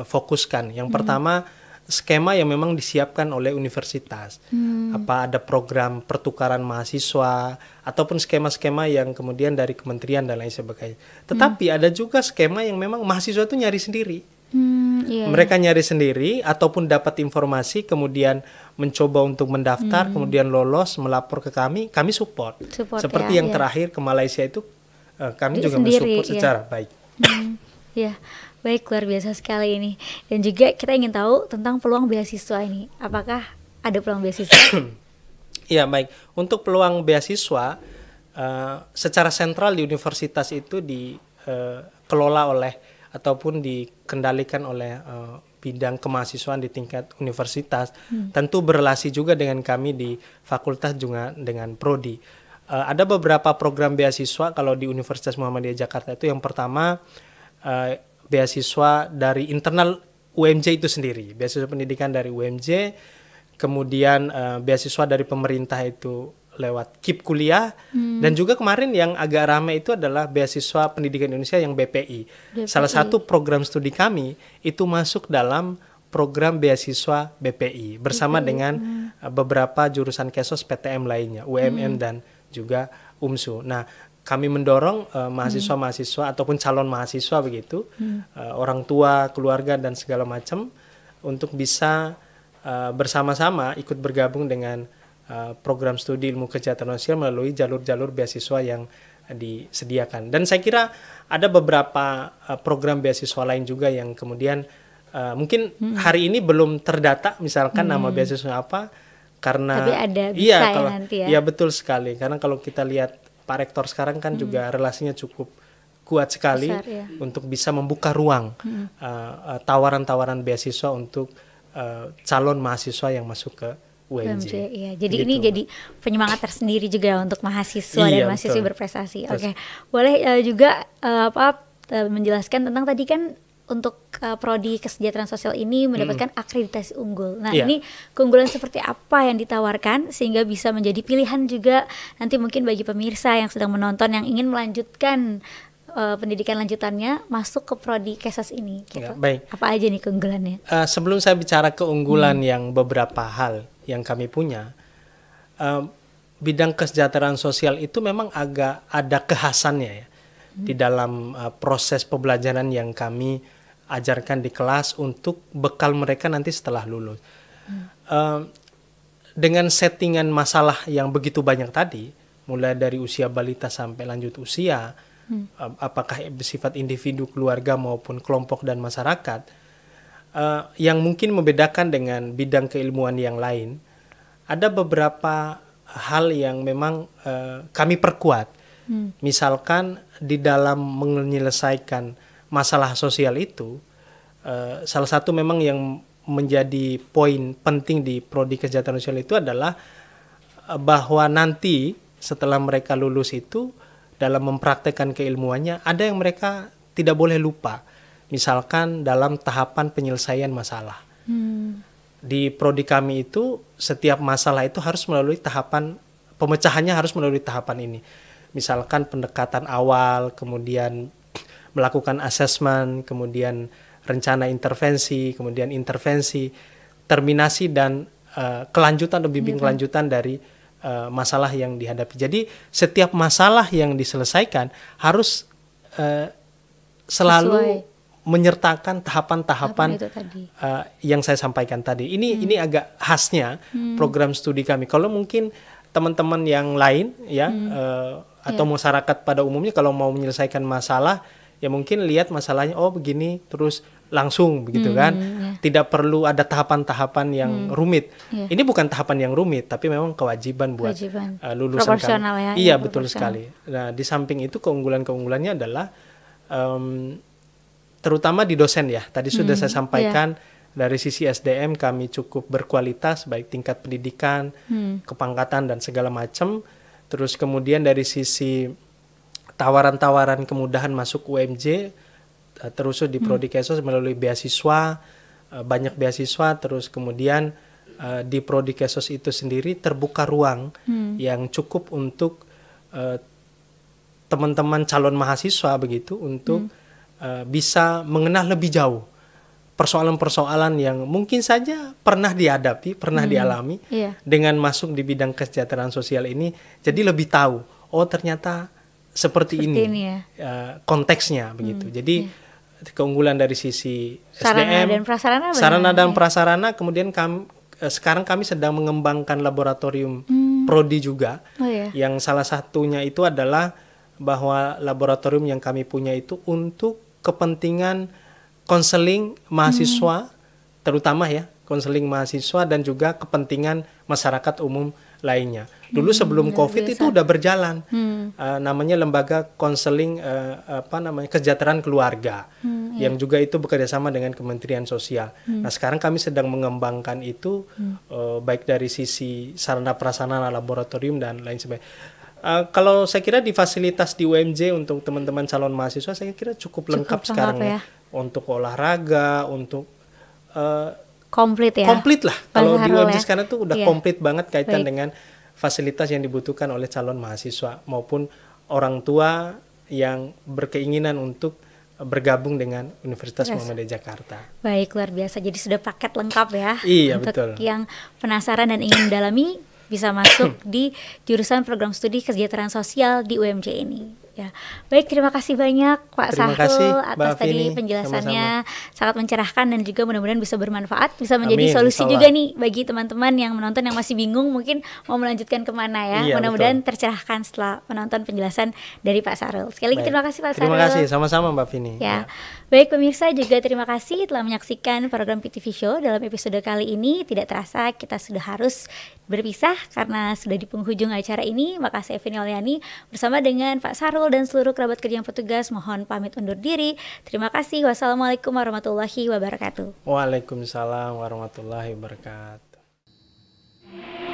fokuskan. Yang hmm. pertama skema yang memang disiapkan oleh universitas. Hmm. Apa ada program pertukaran mahasiswa ataupun skema-skema yang kemudian dari kementerian dan lain sebagainya. Hmm. Tetapi hmm. ada juga skema yang memang mahasiswa itu nyari sendiri. Hmm, iya, iya, Mereka nyari sendiri ataupun dapat informasi kemudian mencoba untuk mendaftar hmm. kemudian lolos melapor ke kami, kami support. support Seperti ya, yang iya. terakhir ke Malaysia itu eh, kami Di juga sendiri, mensupport iya. secara baik. Hmm, ya. Yeah Baik, luar biasa sekali ini. Dan juga kita ingin tahu tentang peluang beasiswa ini. Apakah ada peluang beasiswa? Iya, baik. Untuk peluang beasiswa, uh, secara sentral di universitas itu dikelola eh, uh, oleh ataupun dikendalikan oleh uh, bidang kemahasiswaan di tingkat universitas. Hmm. Tentu berrelasi juga dengan kami di fakultas juga dengan prodi. Uh, ada beberapa program beasiswa kalau di Universitas Muhammadiyah Jakarta itu yang pertama uh, beasiswa dari internal UMJ itu sendiri, beasiswa pendidikan dari UMJ, kemudian uh, beasiswa dari pemerintah itu lewat KIP kuliah hmm. dan juga kemarin yang agak ramai itu adalah beasiswa pendidikan Indonesia yang BPI. BPI. Salah satu program studi kami itu masuk dalam program beasiswa BPI bersama BPI. dengan hmm. beberapa jurusan kesos PTM lainnya, UMM hmm. dan juga UMSU. Nah, kami mendorong eh, hmm. mahasiswa-mahasiswa hmm. ataupun calon mahasiswa begitu, hmm. uh, orang tua, keluarga dan segala macam untuk bisa uh, bersama-sama ikut bergabung dengan uh, program studi ilmu kejahatan sosial melalui jalur-jalur beasiswa yang disediakan. Dan saya kira ada beberapa uh, program beasiswa lain juga yang kemudian uh, mungkin hmm. hari ini belum terdata misalkan hmm. nama beasiswa apa karena Tapi ada iya, bisa iya, ya kalau, nanti ya. Iya betul sekali karena kalau kita lihat Pak Rektor sekarang kan hmm. juga relasinya cukup kuat sekali Besar, ya. untuk bisa membuka ruang hmm. uh, tawaran-tawaran beasiswa untuk uh, calon mahasiswa yang masuk ke UNJ. Iya, jadi gitu. ini jadi penyemangat tersendiri juga untuk mahasiswa iya, dan mahasiswa berprestasi. Oke, okay. boleh uh, juga uh, apa menjelaskan tentang tadi kan untuk uh, prodi kesejahteraan sosial ini hmm. mendapatkan hmm. akreditasi unggul. Nah, yeah. ini keunggulan seperti apa yang ditawarkan sehingga bisa menjadi pilihan juga nanti mungkin bagi pemirsa yang sedang menonton yang ingin melanjutkan uh, pendidikan lanjutannya masuk ke prodi Kesas ini iya, gitu. Ya, baik. Apa aja nih keunggulannya? Uh, sebelum saya bicara keunggulan hmm. yang beberapa hal yang kami punya, uh, bidang kesejahteraan sosial itu memang agak ada kehasannya ya hmm. di dalam uh, proses pembelajaran yang kami ajarkan di kelas untuk bekal mereka nanti setelah lulus. Hmm. Uh, dengan settingan masalah yang begitu banyak tadi, mulai dari usia balita sampai lanjut usia, hmm. uh, apakah bersifat individu, keluarga maupun kelompok dan masyarakat, uh, yang mungkin membedakan dengan bidang keilmuan yang lain, ada beberapa hal yang memang uh, kami perkuat. Hmm. Misalkan di dalam menyelesaikan masalah sosial itu uh, salah satu memang yang menjadi poin penting di prodi kesejahteraan sosial itu adalah eh, bahwa nanti setelah mereka lulus itu dalam mempraktekkan keilmuannya ada yang mereka tidak boleh lupa misalkan dalam tahapan penyelesaian masalah hmm. di prodi kami itu setiap masalah itu harus melalui tahapan pemecahannya harus melalui tahapan ini misalkan pendekatan awal kemudian melakukan asesmen, kemudian rencana intervensi, kemudian intervensi, terminasi dan uh, kelanjutan atau bimbing iya, kelanjutan dari uh, masalah yang dihadapi. Jadi setiap masalah yang diselesaikan harus uh, selalu Sesuai menyertakan tahapan-tahapan uh, yang saya sampaikan tadi. Ini hmm. ini agak khasnya hmm. program studi kami. Kalau mungkin teman-teman yang lain ya hmm. uh, atau yeah. masyarakat pada umumnya kalau mau menyelesaikan masalah ya mungkin lihat masalahnya oh begini terus langsung begitu hmm, kan yeah. tidak perlu ada tahapan-tahapan yang hmm, rumit yeah. ini bukan tahapan yang rumit tapi memang kewajiban buat kewajiban. Uh, lulusan kami ya, iya, iya betul sekali nah di samping itu keunggulan keunggulannya adalah um, terutama di dosen ya tadi sudah hmm, saya iya. sampaikan yeah. dari sisi SDM kami cukup berkualitas baik tingkat pendidikan hmm. kepangkatan dan segala macam terus kemudian dari sisi tawaran-tawaran kemudahan masuk UMJ eh, terus di hmm. Prodi Kesos melalui beasiswa eh, banyak beasiswa terus kemudian eh, di Prodi Kesos itu sendiri terbuka ruang hmm. yang cukup untuk teman-teman calon mahasiswa begitu untuk hmm. bisa mengenal lebih jauh persoalan-persoalan yang mungkin saja pernah dihadapi, pernah hmm. dialami yeah. dengan masuk di bidang kesejahteraan sosial ini jadi lebih tahu oh ternyata seperti, seperti ini, ini ya. uh, konteksnya hmm, begitu. Hmm, Jadi ya. keunggulan dari sisi sarana SDM, dan prasarana, sarana dan ya? prasarana, kemudian kami uh, eh, sekarang kami sedang mengembangkan laboratorium hmm. prodi juga, oh, ya. yang salah satunya itu adalah bahwa laboratorium yang kami punya itu untuk kepentingan konseling mahasiswa, hmm. terutama ya konseling mahasiswa dan juga kepentingan masyarakat umum lainnya. Dulu hmm, sebelum COVID biasa. itu udah berjalan, hmm. uh, namanya lembaga konseling uh, apa namanya kesejahteraan keluarga, hmm, iya. yang juga itu bekerjasama dengan Kementerian Sosial. Hmm. Nah sekarang kami sedang mengembangkan itu hmm. uh, baik dari sisi sarana prasarana laboratorium dan lain sebagainya. Uh, kalau saya kira di fasilitas di UMJ untuk teman-teman calon mahasiswa saya kira cukup, cukup lengkap, lengkap sekarang ya. untuk olahraga, untuk uh, komplit ya komplit lah kalau di UMJ ya? sekarang tuh udah yeah. komplit banget kaitan Baik. dengan fasilitas yang dibutuhkan oleh calon mahasiswa maupun orang tua yang berkeinginan untuk bergabung dengan Universitas yes. Muhammadiyah Jakarta. Baik, luar biasa. Jadi sudah paket lengkap ya. Iya, untuk betul. yang penasaran dan ingin mendalami bisa masuk di jurusan program studi kesejahteraan sosial di UMJ ini. Ya, baik terima kasih banyak Pak terima Sahrul kasih, atas Mbak tadi Fini. penjelasannya Sama-sama. sangat mencerahkan dan juga mudah-mudahan bisa bermanfaat, bisa menjadi Amin, solusi juga nih bagi teman-teman yang menonton yang masih bingung mungkin mau melanjutkan kemana ya. Iya, mudah-mudahan tercerahkan setelah menonton penjelasan dari Pak Sahrul. Sekali lagi terima kasih Pak Sahrul. Terima kasih, sama-sama Mbak Vini. Ya. ya. Baik pemirsa juga terima kasih telah menyaksikan program PTV Show dalam episode kali ini. Tidak terasa kita sudah harus berpisah karena sudah di penghujung acara ini. Maka saya Evini Oliani bersama dengan Pak Sarul dan seluruh kerabat kerja yang petugas mohon pamit undur diri. Terima kasih. Wassalamualaikum warahmatullahi wabarakatuh. Waalaikumsalam warahmatullahi wabarakatuh.